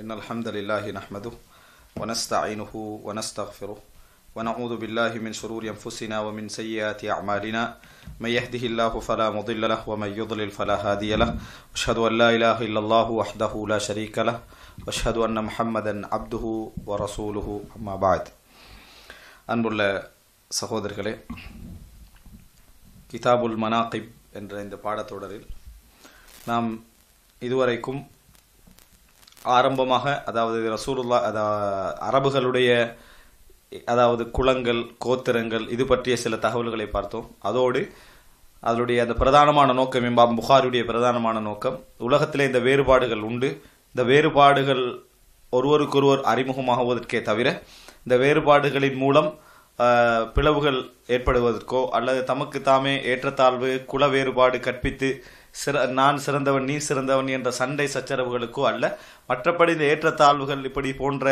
إن الحمد لله نحمده ونستعينه ونستغفره ونعوذ بالله من شرور أنفسنا ومن سيئات أعمالنا من يهده الله فلا مضل له ومن يضلل فلا هادي له أشهد أن لا إله إلا الله وحده لا شريك له وأشهد أن محمدا عبده ورسوله أما بعد أن أنبل சகோதரர்களே கிதாபுல் மனாகிப் என்ற இந்த பாடத்தொடரில் நாம் இதுவரைக்கும் ஆரம்பமாக அதாவது ரசூருல்லா அதா அரபுகளுடைய அதாவது குளங்கள் கோத்திரங்கள் இது பற்றிய சில தகவல்களை பார்த்தோம் அதோடு அதனுடைய அந்த பிரதானமான நோக்கம் இம்பாம் புகாருடைய பிரதானமான நோக்கம் உலகத்தில் இந்த வேறுபாடுகள் உண்டு இந்த வேறுபாடுகள் ஒருவருக்கொருவர் அறிமுகமாகுவதற்கே தவிர இந்த வேறுபாடுகளின் மூலம் பிளவுகள் ஏற்படுவதற்கோ அல்லது தமக்கு தாமே ஏற்றத்தாழ்வு குல வேறுபாடு கற்பித்து சிற நான் சிறந்தவன் நீ சிறந்தவன் என்ற சண்டை சச்சரவுகளுக்கோ அல்ல மற்றபடி இந்த ஏற்றத்தாழ்வுகள் இப்படி போன்ற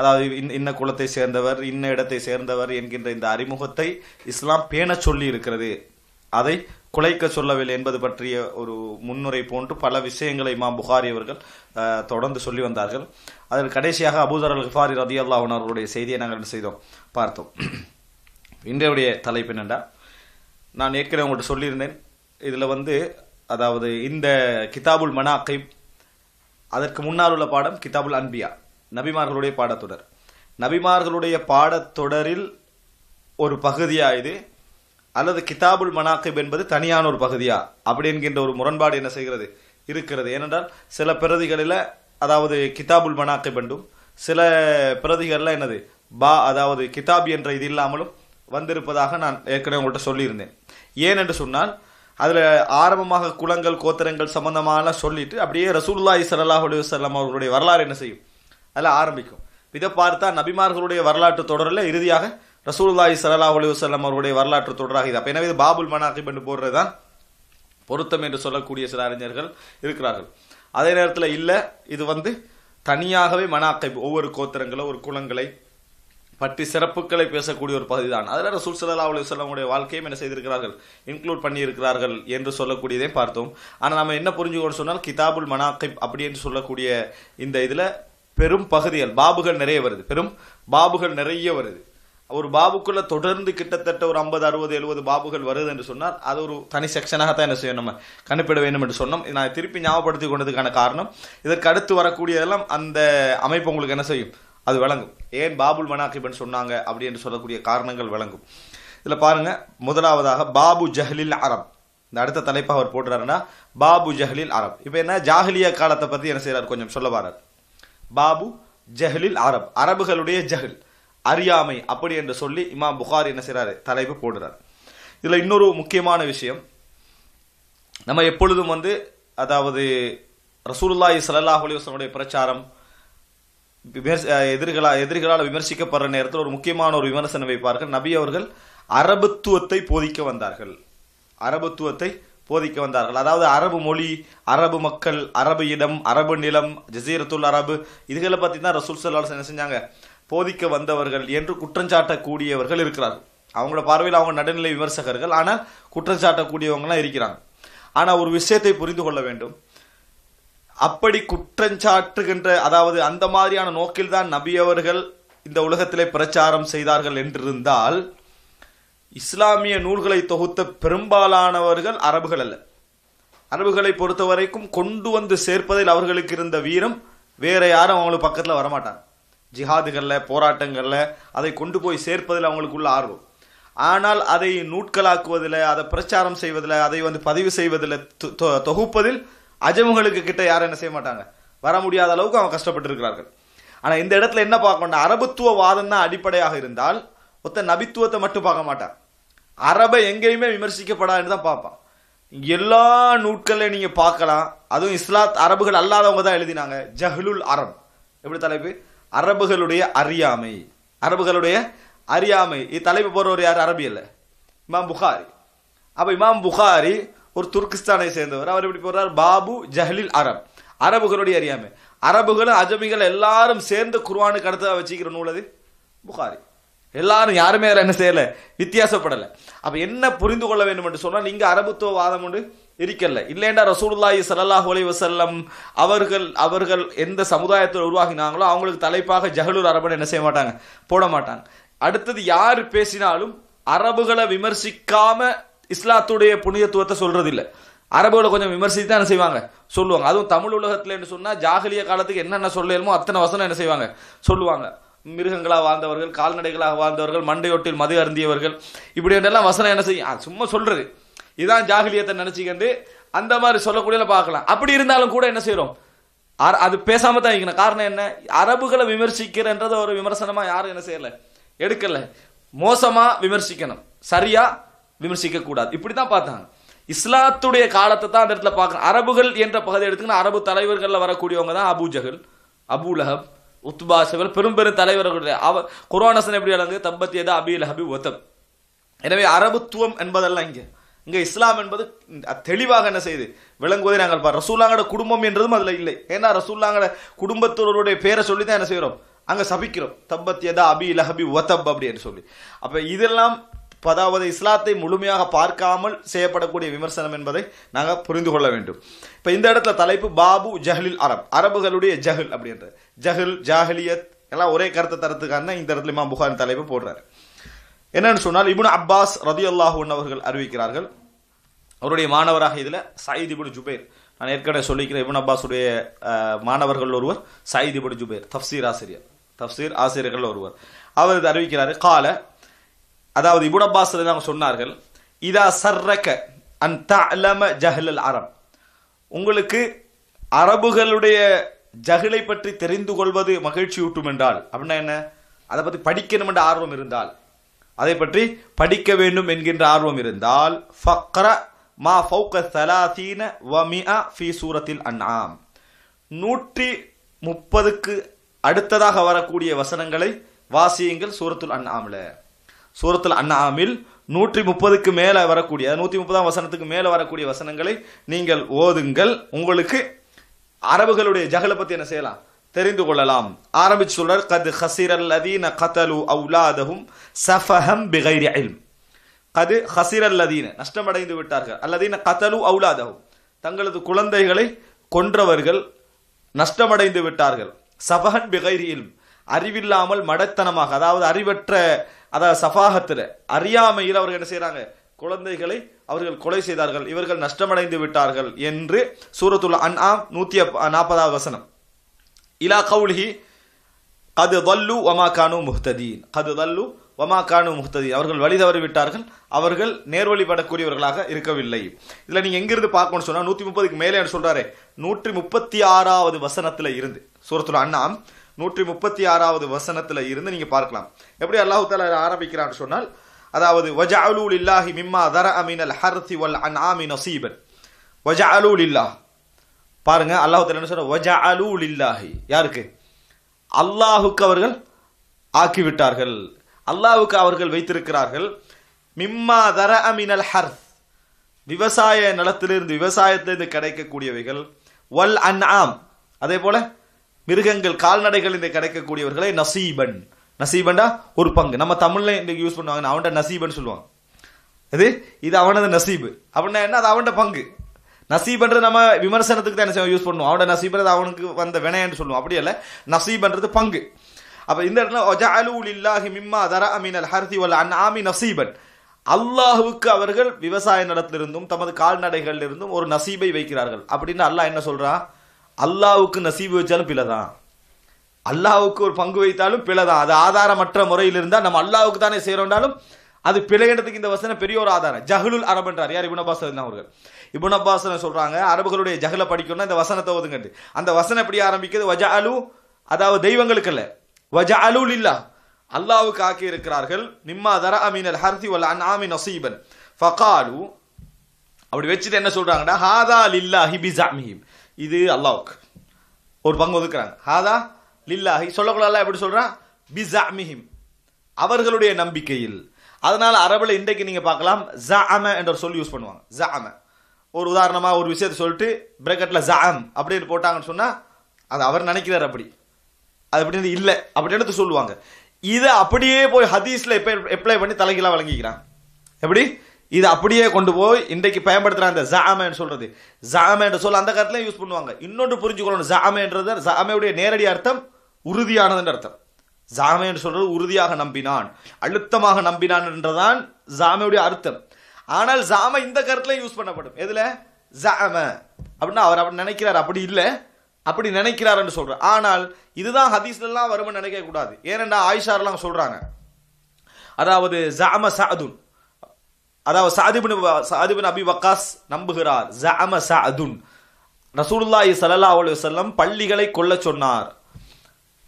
அதாவது இன்ன குலத்தை சேர்ந்தவர் இன்ன இடத்தை சேர்ந்தவர் என்கின்ற இந்த அறிமுகத்தை இஸ்லாம் பேண சொல்லி இருக்கிறது அதை குலைக்க சொல்லவில்லை என்பது பற்றிய ஒரு முன்னுரை போன்று பல விஷயங்களை இமாம் புகாரி அவர்கள் தொடர்ந்து சொல்லி வந்தார்கள் அதில் கடைசியாக அபூதர் அல் ஹிஃபாரி ரதி அல்லா அவருடைய செய்தியை நாங்கள் என்ன செய்தோம் பார்த்தோம் இன்றைய தலைப்பு என்னென்னா நான் ஏற்கனவே உங்கள்கிட்ட சொல்லியிருந்தேன் இதில் வந்து அதாவது இந்த கிதாபுல் மனாக்கை அதற்கு முன்னால் உள்ள பாடம் கிதாபுல் அன்பியா நபிமார்களுடைய பாடத்தொடர் நபிமார்களுடைய பாடத்தொடரில் ஒரு பகுதியா இது அல்லது கிதாபுல் மனாக்கிப் என்பது தனியான ஒரு பகுதியா என்கின்ற ஒரு முரண்பாடு என்ன செய்கிறது இருக்கிறது ஏனென்றால் சில பிரதிகளில் அதாவது கிதாபுல் மனாக்கிப் என்றும் சில பிரதிகளில் என்னது பா அதாவது கிதாப் என்ற இது இல்லாமலும் வந்திருப்பதாக நான் ஏற்கனவே உங்கள்கிட்ட சொல்லியிருந்தேன் ஏன் என்று சொன்னால் அதில் ஆரம்பமாக குலங்கள் கோத்திரங்கள் சம்மந்தமாலாம் சொல்லிட்டு அப்படியே ரசூல்லாய் சல்லாஹ் அலுவலம் அவர்களுடைய வரலாறு என்ன செய்யும் அதில் ஆரம்பிக்கும் இதை பார்த்தா நபிமார்களுடைய வரலாற்று தொடரில் இறுதியாக ரசூல்லாய் சல்லா அலுவலம் அவருடைய வரலாற்று தொடராக இது அப்போ எனவே இது பாபுல் மனாக்கிப் என்று போடுறது தான் பொருத்தம் என்று சொல்லக்கூடிய சில அறிஞர்கள் இருக்கிறார்கள் அதே நேரத்தில் இல்லை இது வந்து தனியாகவே மனாக்கைப் ஒவ்வொரு கோத்திரங்களோ ஒரு குலங்களை பற்றி சிறப்புகளை பேசக்கூடிய ஒரு பகுதி தான் அதில் ரசூல் சல்லா அலி சொல்லமுடைய வாழ்க்கையும் என்ன செய்திருக்கிறார்கள் இன்க்ளூட் பண்ணியிருக்கிறார்கள் என்று சொல்லக்கூடியதை பார்த்தோம் ஆனால் நம்ம என்ன புரிஞ்சுக்கணும்னு சொன்னால் கிதாபுல் மனாக்கிப் அப்படி என்று சொல்லக்கூடிய இந்த இதில் பெரும் பகுதிகள் பாபுகள் நிறைய வருது பெரும் பாபுகள் நிறைய வருது ஒரு பாபுக்குள்ள தொடர்ந்து கிட்டத்தட்ட ஒரு ஐம்பது அறுபது எழுபது பாபுகள் வருது என்று சொன்னால் அது ஒரு தனி செக்ஷனாக தான் என்ன செய்யும் நம்ம கணிப்பிட வேண்டும் என்று சொன்னோம் நான் திருப்பி ஞாபகப்படுத்தி கொண்டதுக்கான காரணம் இதற்கு அடுத்து வரக்கூடியதெல்லாம் அந்த அமைப்பு உங்களுக்கு என்ன செய்யும் அது விளங்கும் ஏன் பாபுல் மனாக்கிபன் சொன்னாங்க அப்படி என்று சொல்லக்கூடிய காரணங்கள் விளங்கும் இதில் பாருங்கள் முதலாவதாக பாபு ஜஹ்லில் அரப் இந்த அடுத்த தலைப்பு அவர் போடுறாருன்னா பாபு ஜஹ்லில் அரப் இப்போ என்ன ஜாகலியா காலத்தை பற்றி என்ன செய்கிறார் கொஞ்சம் சொல்ல வரார் பாபு ஜஹ்லில் அரப் அரபுகளுடைய ஜஹில் அறியாமை அப்படி என்று சொல்லி இமா புகார் என்ன செய்கிறாரு தலைப்பு போடுறார் இதில் இன்னொரு முக்கியமான விஷயம் நம்ம எப்பொழுதும் வந்து அதாவது ரசூலுல்லாஹி சல்லாஹ் அலி பிரச்சாரம் விமர்ச எதிர்களா எதிரிகளால் விமர்சிக்கப்படுற நேரத்தில் ஒரு முக்கியமான ஒரு விமர்சனம் வைப்பார்கள் நபி அவர்கள் அரபுத்துவத்தை போதிக்க வந்தார்கள் அரபுத்துவத்தை போதிக்க வந்தார்கள் அதாவது அரபு மொழி அரபு மக்கள் அரபு இடம் அரபு நிலம் ஜசீரத்துல் அரபு இதுகளை பற்றி தான் ரசூல் சல்லாஸ் என்ன செஞ்சாங்க போதிக்க வந்தவர்கள் என்று குற்றஞ்சாட்டக்கூடியவர்கள் இருக்கிறார்கள் அவங்களோட பார்வையில் அவங்க நடுநிலை விமர்சகர்கள் ஆனால் குற்றஞ்சாட்டக்கூடியவங்களாம் இருக்கிறாங்க ஆனால் ஒரு விஷயத்தை புரிந்து கொள்ள வேண்டும் அப்படி குற்றஞ்சாற்றுகின்ற அதாவது அந்த மாதிரியான நோக்கில்தான் நபியவர்கள் இந்த உலகத்திலே பிரச்சாரம் செய்தார்கள் என்றிருந்தால் இஸ்லாமிய நூல்களை தொகுத்த பெரும்பாலானவர்கள் அரபுகள் அல்ல அரபுகளை பொறுத்த வரைக்கும் கொண்டு வந்து சேர்ப்பதில் அவர்களுக்கு இருந்த வீரம் வேற யாரும் அவங்களுக்கு பக்கத்தில் வரமாட்டாங்க ஜிஹாதுகளில் போராட்டங்களில் அதை கொண்டு போய் சேர்ப்பதில் உள்ள ஆர்வம் ஆனால் அதை நூட்களாக்குவதில் அதை பிரச்சாரம் செய்வதில் அதை வந்து பதிவு செய்வதில் தொகுப்பதில் அஜமுகளுக்கு கிட்ட யாரும் என்ன செய்ய மாட்டாங்க வர முடியாத அளவுக்கு அவங்க கஷ்டப்பட்டு இருக்கிறார்கள் ஆனால் இந்த இடத்துல என்ன பார்க்கணும்னா அரபுத்துவ வாதம் தான் அடிப்படையாக இருந்தால் ஒத்த நபித்துவத்தை மட்டும் பார்க்க மாட்டான் அரபை எங்கேயுமே விமர்சிக்கப்படாதுன்னு தான் பார்ப்பான் எல்லா நூட்களையும் நீங்கள் பார்க்கலாம் அதுவும் இஸ்லாத் அரபுகள் அல்லாதவங்க தான் எழுதினாங்க ஜஹ்லுல் அரப் எப்படி தலைப்பு அரபுகளுடைய அறியாமை அரபுகளுடைய அறியாமை இது தலைப்பு போகிறவர் யார் அரபியல்ல இமாம் புகாரி அப்போ இமாம் புகாரி ஒரு துர்கிஸ்தானை சேர்ந்தவர் அவர் எப்படி போடுறார் பாபு ஜஹலில் அரப் அரபுகளுடைய அறியாமை அரபுகளும் அஜமிகள் எல்லாரும் சேர்ந்து குர்வானுக்கு கடத்த வச்சுக்கிற நூல் அது புகாரி எல்லாரும் யாருமே அதில் என்ன செய்யலை வித்தியாசப்படலை அப்போ என்ன புரிந்து கொள்ள வேண்டும் என்று சொன்னால் நீங்கள் அரபுத்துவ வாதம் உண்டு இருக்கல இல்லைண்டா ரசூலுல்லாஹி சல்லாஹ் ஒலி வசல்லம் அவர்கள் அவர்கள் எந்த சமுதாயத்தில் உருவாகினாங்களோ அவங்களுக்கு தலைப்பாக ஜஹலூர் அரபன் என்ன செய்ய மாட்டாங்க போட மாட்டாங்க அடுத்தது யார் பேசினாலும் அரபுகளை விமர்சிக்காம இஸ்லாத்துடைய புனிதத்துவத்தை இல்லை அரபுகளை கொஞ்சம் விமர்சித்து தான் என்ன செய்வாங்க சொல்லுவாங்க அதுவும் தமிழ் உலகத்தில் என்று சொன்னால் ஜாகலிய காலத்துக்கு என்னென்ன சொல்லலுமோ அத்தனை வசனம் என்ன செய்வாங்க சொல்லுவாங்க மிருகங்களாக வாழ்ந்தவர்கள் கால்நடைகளாக வாழ்ந்தவர்கள் மண்டையொட்டில் மது அருந்தியவர்கள் இப்படி என்றெல்லாம் வசனம் என்ன செய்யும் சும்மா சொல்றது இதுதான் ஜாகலியத்தை நினச்சிக்கிண்டு அந்த மாதிரி சொல்லக்கூடிய பார்க்கலாம் அப்படி இருந்தாலும் கூட என்ன செய்கிறோம் அது பேசாம தான் இருக்கணும் காரணம் என்ன அரபுகளை விமர்சிக்கிறன்றத ஒரு விமர்சனமாக யாரும் என்ன செய்யலை எடுக்கலை மோசமாக விமர்சிக்கணும் சரியாக விமர்சிக்க கூடாது இப்படிதான் பார்த்தாங்க இஸ்லாத்துடைய காலத்தை தான் அந்த இடத்துல பார்க்கணும் அரபுகள் என்ற பகுதி எடுத்துக்கணும் அரபு தலைவர்களில் வரக்கூடியவங்க தான் அபு ஜஹல் அபு லஹப் உத்பா சிவல் பெரும் பெரும் தலைவர்களுடைய அவ குரோனசன் எப்படி அளந்து தம்பத் ஏதா அபி லஹபி ஒத்தம் எனவே அரபுத்துவம் என்பதெல்லாம் இங்கே இங்கே இஸ்லாம் என்பது தெளிவாக என்ன செய்யுது விளங்குவதை நாங்கள் பாரு ரசூல்லாங்கட குடும்பம் என்றதும் அதில் இல்லை ஏன்னா ரசூல்லாங்கட குடும்பத்தோருடைய பேரை சொல்லி தான் என்ன செய்கிறோம் அங்கே சபிக்கிறோம் தம்பத் ஏதா அபி லஹபி ஒத்தப் அப்படின்னு சொல்லி அப்போ இதெல்லாம் அதாவது இஸ்லாத்தை முழுமையாக பார்க்காமல் செய்யப்படக்கூடிய விமர்சனம் என்பதை நாங்கள் புரிந்து கொள்ள வேண்டும் இப்போ இந்த இடத்துல தலைப்பு பாபு ஜஹலில் அரப் அரபுகளுடைய ஜஹில் அப்படின்றது ஜஹில் ஜாஹலியத் எல்லாம் ஒரே கருத்தை தரத்துக்கான இந்த இடத்துல இமாம் புகாரின் தலைப்பு போடுறாரு என்னன்னு சொன்னால் இபுன் அப்பாஸ் ரதி அல்லாஹூன் அவர்கள் அறிவிக்கிறார்கள் அவருடைய மாணவராக இதில் சயீத் இபுன் ஜுபேர் நான் ஏற்கனவே சொல்லிக்கிறேன் இபுன் அப்பாஸுடைய மாணவர்கள் ஒருவர் சயீத் இபுன் ஜுபேர் தப்சீர் ஆசிரியர் தப்சீர் ஆசிரியர்கள் ஒருவர் அவர் அறிவிக்கிறார் கால அதாவது இபுன் அவங்க சொன்னார்கள் இதா சர்ரக அன் தலம ஜஹ்லல் அரப் உங்களுக்கு அரபுகளுடைய ஜஹிலை பற்றி தெரிந்து கொள்வது மகிழ்ச்சியூட்டும் என்றால் அப்படின்னா என்ன அதை பற்றி படிக்கணும் என்ற ஆர்வம் இருந்தால் அதை பற்றி படிக்க வேண்டும் என்கின்ற ஆர்வம் இருந்தால் மா ஃபவுக வமியா ஃபி சூரத்தில் அண்ணாம் நூற்றி முப்பதுக்கு அடுத்ததாக வரக்கூடிய வசனங்களை வாசியுங்கள் சூரத்துல் அன்ஆமில் சூரத்தில் அண்ணாமில் நூற்றி முப்பதுக்கு மேலே வரக்கூடிய நூற்றி முப்பதாம் வசனத்துக்கு மேலே வரக்கூடிய வசனங்களை நீங்கள் ஓதுங்கள் உங்களுக்கு அரபுகளுடைய ஜகலை பற்றி என்ன செய்யலாம் தெரிந்து கொள்ளலாம் ஆரம்பிச்சு சொல்றார் கது ஹசிரல் அதீன கதலு அவுலாதஹும் சஃபஹம் பிகைரி கது ஹசிரல் அதீன நஷ்டமடைந்து விட்டார்கள் அல்லதீன கதலு அவுலாதஹும் தங்களது குழந்தைகளை கொன்றவர்கள் நஷ்டமடைந்து விட்டார்கள் சஃபஹன் பிகைரி அறிவில்லாமல் மடத்தனமாக அதாவது அறிவற்ற அதாவது சஃபாகத்தில் அறியாமையில் அவர்கள் என்ன செய்கிறாங்க குழந்தைகளை அவர்கள் கொலை செய்தார்கள் இவர்கள் நஷ்டமடைந்து விட்டார்கள் என்று சூரத்துல் அன்ஆ நூற்றி நாற்பதாவது வசனம் இலா கவுலி கது வல்லு ஒமா கானு முஹ்ததீன் கது வல்லு ஒமா கானு முஹ்ததீன் அவர்கள் வழி தவறி விட்டார்கள் அவர்கள் நேர்வழிபடக்கூடியவர்களாக இருக்கவில்லை இதில் நீங்கள் எங்கிருந்து பார்க்கணும்னு சொன்னால் நூற்றி முப்பதுக்கு மேலே சொல்கிறாரு நூற்றி முப்பத்தி ஆறாவது வசனத்தில் இருந்து சூரத்துள்ள அண்ணாம் நூற்றி முப்பத்தி ஆறாவது வசனத்துல இருந்து நீங்க பார்க்கலாம் எப்படி அல்லாஹு தாலா ஆரம்பிக்கிறான்னு சொன்னால் அதாவது வஜாலூல் இல்லாஹி மிம்மா தர அமீன் அல் ஹர்த்தி வல் அன் ஆமி நசீபன் வஜாலூல் இல்லாஹ் பாருங்க அல்லாஹு என்ன சொல்ற வஜா அலூல் இல்லாஹி யாருக்கு அல்லாஹுக்கு அவர்கள் ஆக்கிவிட்டார்கள் அல்லாஹுக்கு அவர்கள் வைத்திருக்கிறார்கள் மிம்மா தர அமினல் ஹர்த் விவசாய நிலத்திலிருந்து விவசாயத்திலிருந்து கிடைக்கக்கூடியவைகள் வல் அன் ஆம் அதே போல மிருகங்கள் கால்நடைகள் இந்த கிடைக்கக்கூடியவர்களை நசீபன் நசீபண்டா ஒரு பங்கு நம்ம தமிழ்ல இன்றைக்கு யூஸ் பண்ணுவாங்க அவன்கிட்ட நசீபன் சொல்லுவான் இது இது அவனது நசீபு அப்படின்னா என்ன அது அவன்கிட்ட பங்கு நசீபன்றது நம்ம விமர்சனத்துக்கு தான் என்ன யூஸ் பண்ணுவோம் அவனோட நசீபன்றது அவனுக்கு வந்த வினையன்னு சொல்லுவோம் அப்படி இல்லை நசீபன்றது பங்கு அப்போ இந்த இடத்துல ஹர்தி வல் அன் ஆமி நசீபன் அல்லாஹுவுக்கு அவர்கள் விவசாய நிலத்திலிருந்தும் தமது கால்நடைகளிலிருந்தும் ஒரு நசீபை வைக்கிறார்கள் அப்படின்னு அல்லாஹ் என்ன சொல்கிறான் அல்லாவுக்கு நசீபு வச்சாலும் பிழை தான் அல்லாவுக்கு ஒரு பங்கு வைத்தாலும் பிழை தான் அது ஆதாரமற்ற முறையில் இருந்தால் நம்ம அல்லாவுக்கு தானே செய்கிறோம்னாலும் அது பிழைகிறதுக்கு இந்த வசனம் பெரிய ஒரு ஆதாரம் ஜஹலுல் அரபன்றார் யார் இபுன் அப்பாஸ் அவர்கள் இபுன் அப்பாஸ் சொல்கிறாங்க அரபுகளுடைய ஜஹலை படிக்கணும்னா இந்த வசனத்தை ஒதுங்கட்டு அந்த வசனம் எப்படி ஆரம்பிக்குது வஜா அலு அதாவது தெய்வங்களுக்கு இல்லை வஜா அலுல் இல்லா அல்லாவுக்கு ஆக்கி இருக்கிறார்கள் நிம்மா தர அமீன் ஹர்தி வல்ல அன்ஆமி ஃபகாலு அப்படி வச்சுட்டு என்ன சொல்கிறாங்கன்னா ஹாதா லில்லாஹி பிசாமிஹிம் இது அல்லாவுக்கு ஒரு பங்கு ஒதுக்குறாங்க ஹாதா லில்லாஹி சொல்லக்கூடாது எப்படி சொல்கிறான் பி பிசாமிஹிம் அவர்களுடைய நம்பிக்கையில் அதனால் அரபில் இன்றைக்கு நீங்கள் பார்க்கலாம் அம என்ற ஒரு சொல் யூஸ் பண்ணுவாங்க அம ஒரு உதாரணமாக ஒரு விஷயத்தை சொல்லிட்டு பிரேக்கெட்டில் அம் அப்படின்னு போட்டாங்கன்னு சொன்னால் அது அவர் நினைக்கிறார் அப்படி அது அப்படின்னு இல்லை அப்படின்னு சொல்லுவாங்க இதை அப்படியே போய் ஹதீஸில் எப்போ எப்ளை பண்ணி தலைகீழாக வழங்கிக்கிறான் எப்படி இது அப்படியே கொண்டு போய் இன்றைக்கு பயன்படுத்துகிற அந்த ஜாமேன்னு சொல்கிறது ஜாமேன்ற சொல் அந்த காலத்துலேயும் யூஸ் பண்ணுவாங்க இன்னொன்று புரிஞ்சுக்கொள்ளணும் ஜாமேன்றது ஜாமேவுடைய நேரடி அர்த்தம் உறுதியானதுன்ற அர்த்தம் ஜாமேன்னு சொல்கிறது உறுதியாக நம்பினான் அழுத்தமாக நம்பினான் என்றதான் ஜாமையுடைய அர்த்தம் ஆனால் ஜாம இந்த கருத்துலையும் யூஸ் பண்ணப்படும் எதில் ஜாம அப்படின்னா அவர் அப்படி நினைக்கிறார் அப்படி இல்லை அப்படி நினைக்கிறாருன்னு சொல்கிறார் ஆனால் இதுதான் ஹதீஸ்லாம் வரும்னு நினைக்கக்கூடாது ஏனென்றா ஆயிஷாரெலாம் சொல்கிறாங்க அதாவது ஜாம சாதுன் அதாவது சாதிபின் சாதிபின் அபி வக்காஸ் நம்புகிறார் ஜஅம சாதுன் ரசூலுல்லாஹி சல்லா அலி செல்லம் பள்ளிகளை கொல்ல சொன்னார்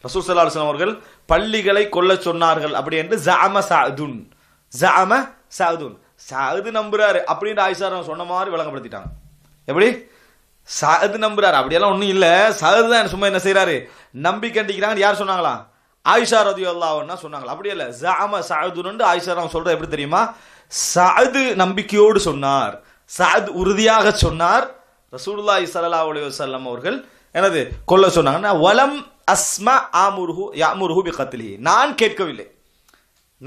ரசூல் சல்லா அலுவலம் அவர்கள் பள்ளிகளை கொல்ல சொன்னார்கள் அப்படி என்று ஜஅம சாதுன் ஜஅம சாதுன் சாது நம்புறாரு அப்படின்ற ஆயிஷாரம் சொன்ன மாதிரி விளங்கப்படுத்திட்டாங்க எப்படி சாது நம்புறாரு அப்படியெல்லாம் ஒன்றும் இல்லை சாது தான் சும்மா என்ன செய்யறாரு நம்பி கண்டிக்கிறாங்க யார் சொன்னாங்களா ஆயிஷா ரதி அவன்னா சொன்னாங்களா அப்படியே இல்லை ஜாம சாதுன்னு ஆயிஷா சொல்கிறது எப்படி தெரியுமா சது நம்பிக்கையோடு சொன்னார் சது உறுதியாக சொன்னார் ரசூலுல்லாஹி சல்லா அலி வசல்லம் அவர்கள் எனது கொல்ல சொன்னாங்க வலம் அஸ்ம கத்திலி நான் கேட்கவில்லை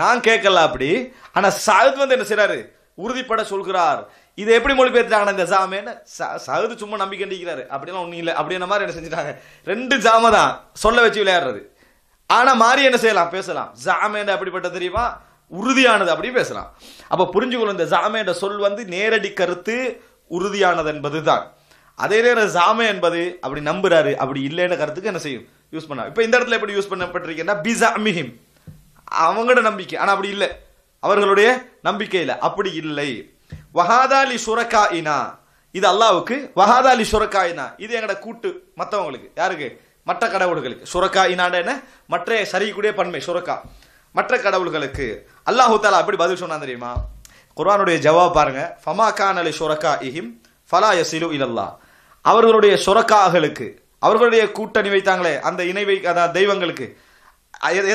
நான் கேட்கல அப்படி ஆனால் சகத் வந்து என்ன செய்கிறாரு உறுதிப்பட சொல்கிறார் இதை எப்படி மொழிபெயர்த்தாங்கன்னா இந்த ஜாமேன்னு சகது சும்மா நம்பிக்கை அடிக்கிறாரு அப்படிலாம் ஒன்றும் இல்லை அப்படின்ற மாதிரி என்ன செஞ்சுட்டாங்க ரெண்டு ஜாம தான் சொல்ல வச்சு விளையாடுறது ஆனால் மாறி என்ன செய்யலாம் பேசலாம் ஜாமேன்னு அப்படிப்பட்ட தெரியுமா உறுதியானது அப்படி பேசலாம் அப்போ புரிஞ்சுக்கொள்ளும் இந்த ஜாமையோட சொல் வந்து நேரடி கருத்து உறுதியானது என்பது தான் அதே நேரம் ஜாமே என்பது அப்படி நம்புறாரு அப்படி இல்லைன்னு கருத்துக்கு என்ன செய்யும் யூஸ் பண்ணா இப்போ இந்த இடத்துல எப்படி யூஸ் பண்ணப்பட்டிருக்கேன்னா பிசா மிஹிம் அவங்களோட நம்பிக்கை ஆனால் அப்படி இல்லை அவர்களுடைய நம்பிக்கையில் அப்படி இல்லை வஹாதாலி சுரக்கா இனா இது அல்லாவுக்கு வஹாதாலி சுரக்கா இனா இது எங்கட கூட்டு மற்றவங்களுக்கு யாருக்கு மற்ற கடவுள்களுக்கு சுரக்கா இனாண்ட என்ன மற்ற சரியக்கூடிய பன்மை சுரக்கா மற்ற கடவுள்களுக்கு அல்லாஹு தாலா அப்படி பதில் சொன்னா தெரியுமா குர்ஆனுடைய ஜவாப் பாருங்க ஃபமா கான் அலி சுரக்கா இஹிம் ஃபலா யசிலு இலல்லா அவர்களுடைய சுரக்காகளுக்கு அவர்களுடைய கூட்டணி வைத்தாங்களே அந்த இணைவை அதாவது அதான் தெய்வங்களுக்கு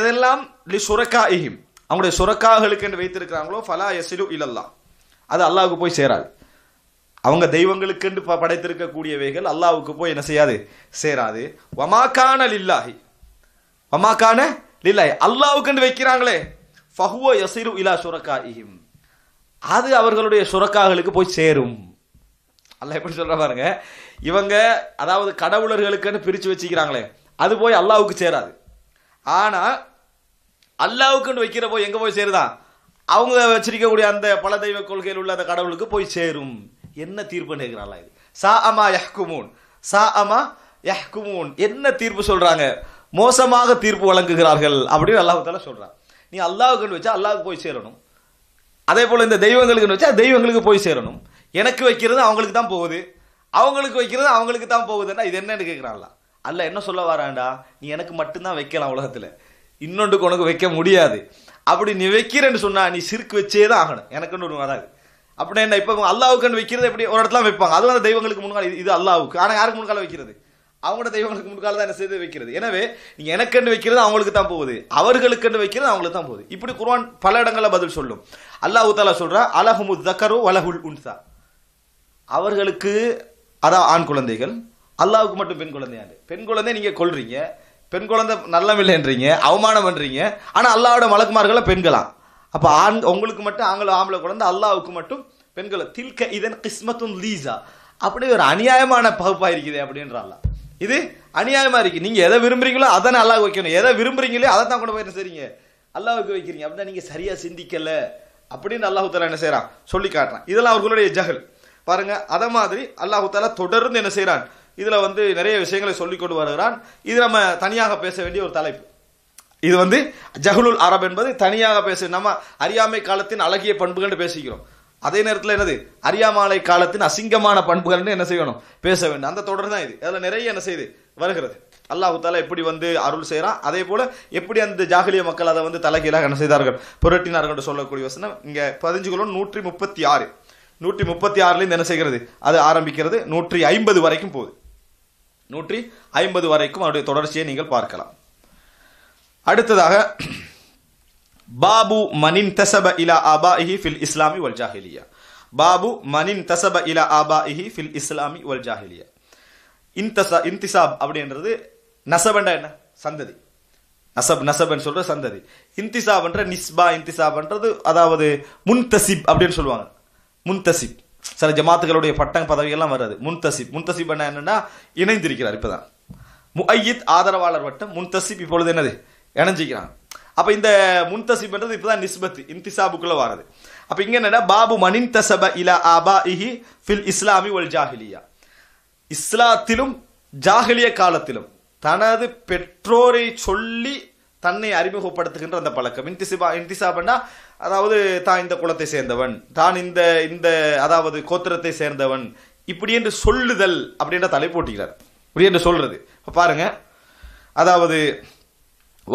எதெல்லாம் லி சுரக்கா இஹிம் அவங்களுடைய சுரக்காகளுக்கு என்று வைத்திருக்கிறாங்களோ ஃபலா எசிலு இலல்லா அது அல்லாவுக்கு போய் சேராது அவங்க தெய்வங்களுக்கு என்று படைத்திருக்கக்கூடியவைகள் அல்லாவுக்கு போய் என்ன செய்யாது சேராது வமாக்கான லில்லாஹி வமாக்கான லில்லாஹி அல்லாவுக்கு என்று வைக்கிறாங்களே ஃபஹுவ யசிரு இலா இஹிம் அது அவர்களுடைய சுரக்காகளுக்கு போய் சேரும் அல்ல எப்படி சொல்கிற பாருங்க இவங்க அதாவது கடவுளர்களுக்குன்னு பிரித்து வச்சுக்கிறாங்களே அது போய் அல்லாவுக்கு சேராது ஆனால் அல்லாவுக்குன்னு வைக்கிற போய் எங்கே போய் சேருதான் அவங்க வச்சிருக்கக்கூடிய அந்த பல தெய்வ கொள்கையில் உள்ள அந்த கடவுளுக்கு போய் சேரும் என்ன தீர்ப்பு கேட்கிறாங்களா இது சா அமா யஹ்குமூன் சா அமா யஹ்குமூன் என்ன தீர்ப்பு சொல்கிறாங்க மோசமாக தீர்ப்பு வழங்குகிறார்கள் அப்படின்னு அல்லாஹால சொல்கிறாங்க நீ அல்லாவுக்குன்னு வச்சா அல்லாவுக்கு போய் சேரணும் அதே போல் இந்த தெய்வங்களுக்குன்னு வச்சா தெய்வங்களுக்கு போய் சேரணும் எனக்கு வைக்கிறது அவங்களுக்கு தான் போகுது அவங்களுக்கு வைக்கிறது அவங்களுக்கு தான் போகுதுன்னா இது என்னன்னு கேட்குறான்ல அல்ல என்ன சொல்ல வராண்டா நீ எனக்கு மட்டும்தான் வைக்கலாம் உலகத்தில் இன்னொன்றுக்கு உனக்கு வைக்க முடியாது அப்படி நீ வைக்கிறேன்னு சொன்னா நீ சிறுக்கு வச்சே தான் ஆகணும் எனக்குன்னு ஒரு வராது அப்படின்னா என்ன இப்போ அல்லாவுக்குன்னு வைக்கிறது எப்படி ஒரு இடத்துல வைப்பாங்க அது வந்து தெய்வங்களுக்கு முன்னாள் இது அல்லாவுக்கு ஆனால் யாருக்கு முன்னால வைக்கிறது அவங்களோட தெய்வங்களுக்கு முன்கால தான் என்ன செய்து வைக்கிறது எனவே நீங்கள் எனக்கென்று வைக்கிறது அவங்களுக்கு தான் போகுது அவர்களுக்கென்று வைக்கிறது அவங்களுக்கு தான் போகுது இப்படி குர்வான் பல இடங்களில் பதில் சொல்லும் அல்லாஹு தாலா சொல்கிறான் அலஹமு தக்கரு வலஹுல் உன்சா அவர்களுக்கு அதான் ஆண் குழந்தைகள் அல்லாவுக்கு மட்டும் பெண் குழந்தையாண்டு பெண் குழந்தை நீங்கள் கொள்றீங்க பெண் குழந்தை நல்லம் இல்லைன்றீங்க அவமானம் பண்ணுறீங்க ஆனால் அல்லாவோட மலக்குமார்களை பெண்களாம் அப்போ ஆண் உங்களுக்கு மட்டும் ஆங்கில ஆம்பளை குழந்தை அல்லாவுக்கு மட்டும் பெண்களை தில்க இதன் கிஸ்மத்தும் லீசா அப்படி ஒரு அநியாயமான பகுப்பாக இருக்குது இது அநியாயமாக இருக்குது நீங்கள் எதை விரும்புறீங்களோ அதை தான் அல்லாஹ் வைக்கணும் எதை விரும்புகிறீங்களோ அதை தான் கொண்டு போய் சரிங்க அல்லாவுக்கு வைக்கிறீங்க அப்படின்னா நீங்கள் சரியாக சிந்திக்கலை அப்படின்னு அல்லாஹுத்தாலா என்ன செய்கிறான் சொல்லி காட்டுறான் இதெல்லாம் அவர்களுடைய ஜகல் பாருங்கள் அதை மாதிரி அல்லாஹுத்தாலா தொடர்ந்து என்ன செய்கிறான் இதில் வந்து நிறைய விஷயங்களை சொல்லி கொண்டு வருகிறான் இது நம்ம தனியாக பேச வேண்டிய ஒரு தலைப்பு இது வந்து ஜஹலுல் அரப் என்பது தனியாக பேச நம்ம அறியாமை காலத்தின் அழகிய பண்புகள்னு பேசிக்கிறோம் அதே நேரத்தில் என்னது அறியாமலை காலத்தின் அசிங்கமான பண்புகள்னு என்ன செய்யணும் பேச வேண்டும் அந்த தொடர் தான் இது அதில் நிறைய என்ன செய்யுது வருகிறது அல்லாஹு தாலா எப்படி வந்து அருள் செய்கிறான் அதே போல் எப்படி அந்த ஜாகலிய மக்கள் அதை வந்து தலைகீழாக என்ன செய்தார்கள் புரட்டினார்கள் என்று சொல்லக்கூடிய வசனம் இங்கே பதிஞ்சுகளும் நூற்றி முப்பத்தி ஆறு நூற்றி முப்பத்தி ஆறுலேருந்து என்ன செய்கிறது அது ஆரம்பிக்கிறது நூற்றி ஐம்பது வரைக்கும் போகுது நூற்றி ஐம்பது வரைக்கும் அவருடைய தொடர்ச்சியை நீங்கள் பார்க்கலாம் அடுத்ததாக பாபு மனின் தசப இலா ஆபாஹி ஃபில் இஸ்லாமி வல் ஜாஹிலியா பாபு மனின் தசப இலா ஆபாஹி ஃபில் இஸ்லாமி வல் ஜாஹிலியா இன்தசா இன்திசாப் அப்படின்றது நசபண்டா என்ன சந்ததி நசப் நசப்னு சொல்ற சந்ததி இன்திசாப்ன்ற நிஸ்பா இன்திசாப்ன்றது அதாவது முன்தசிப் அப்படின்னு சொல்லுவாங்க முன்தசிப் சில ஜமாத்துகளுடைய பட்டம் பதவிகள்லாம் வர்றது முன்தசிப் முன்தசிப் என்ன என்னன்னா இணைந்திருக்கிறார் இப்போதான் முஐயத் ஆதரவாளர் வட்டம் முன்தசிப் இப்பொழுது என்னது இணைஞ்சிக்கிறான் அப்போ இந்த முன்தசிப்ன்றது இப்போ தான் நிஸ்பத் இன்திசாபுக்குள்ளே வரது அப்போ இங்கே என்னென்னா பாபு மனின் தசப இல ஆபா இஹி ஃபில் இஸ்லாமி ஒல் ஜாஹிலியா இஸ்லாத்திலும் ஜாகிலிய காலத்திலும் தனது பெற்றோரை சொல்லி தன்னை அறிமுகப்படுத்துகின்ற அந்த பழக்கம் இன்திசிபா இன்திசாபன்னா அதாவது தான் இந்த குலத்தை சேர்ந்தவன் தான் இந்த இந்த அதாவது கோத்திரத்தை சேர்ந்தவன் இப்படி என்று சொல்லுதல் அப்படின்ற தலை போட்டுகிறார் இப்படி என்று சொல்றது பாருங்க அதாவது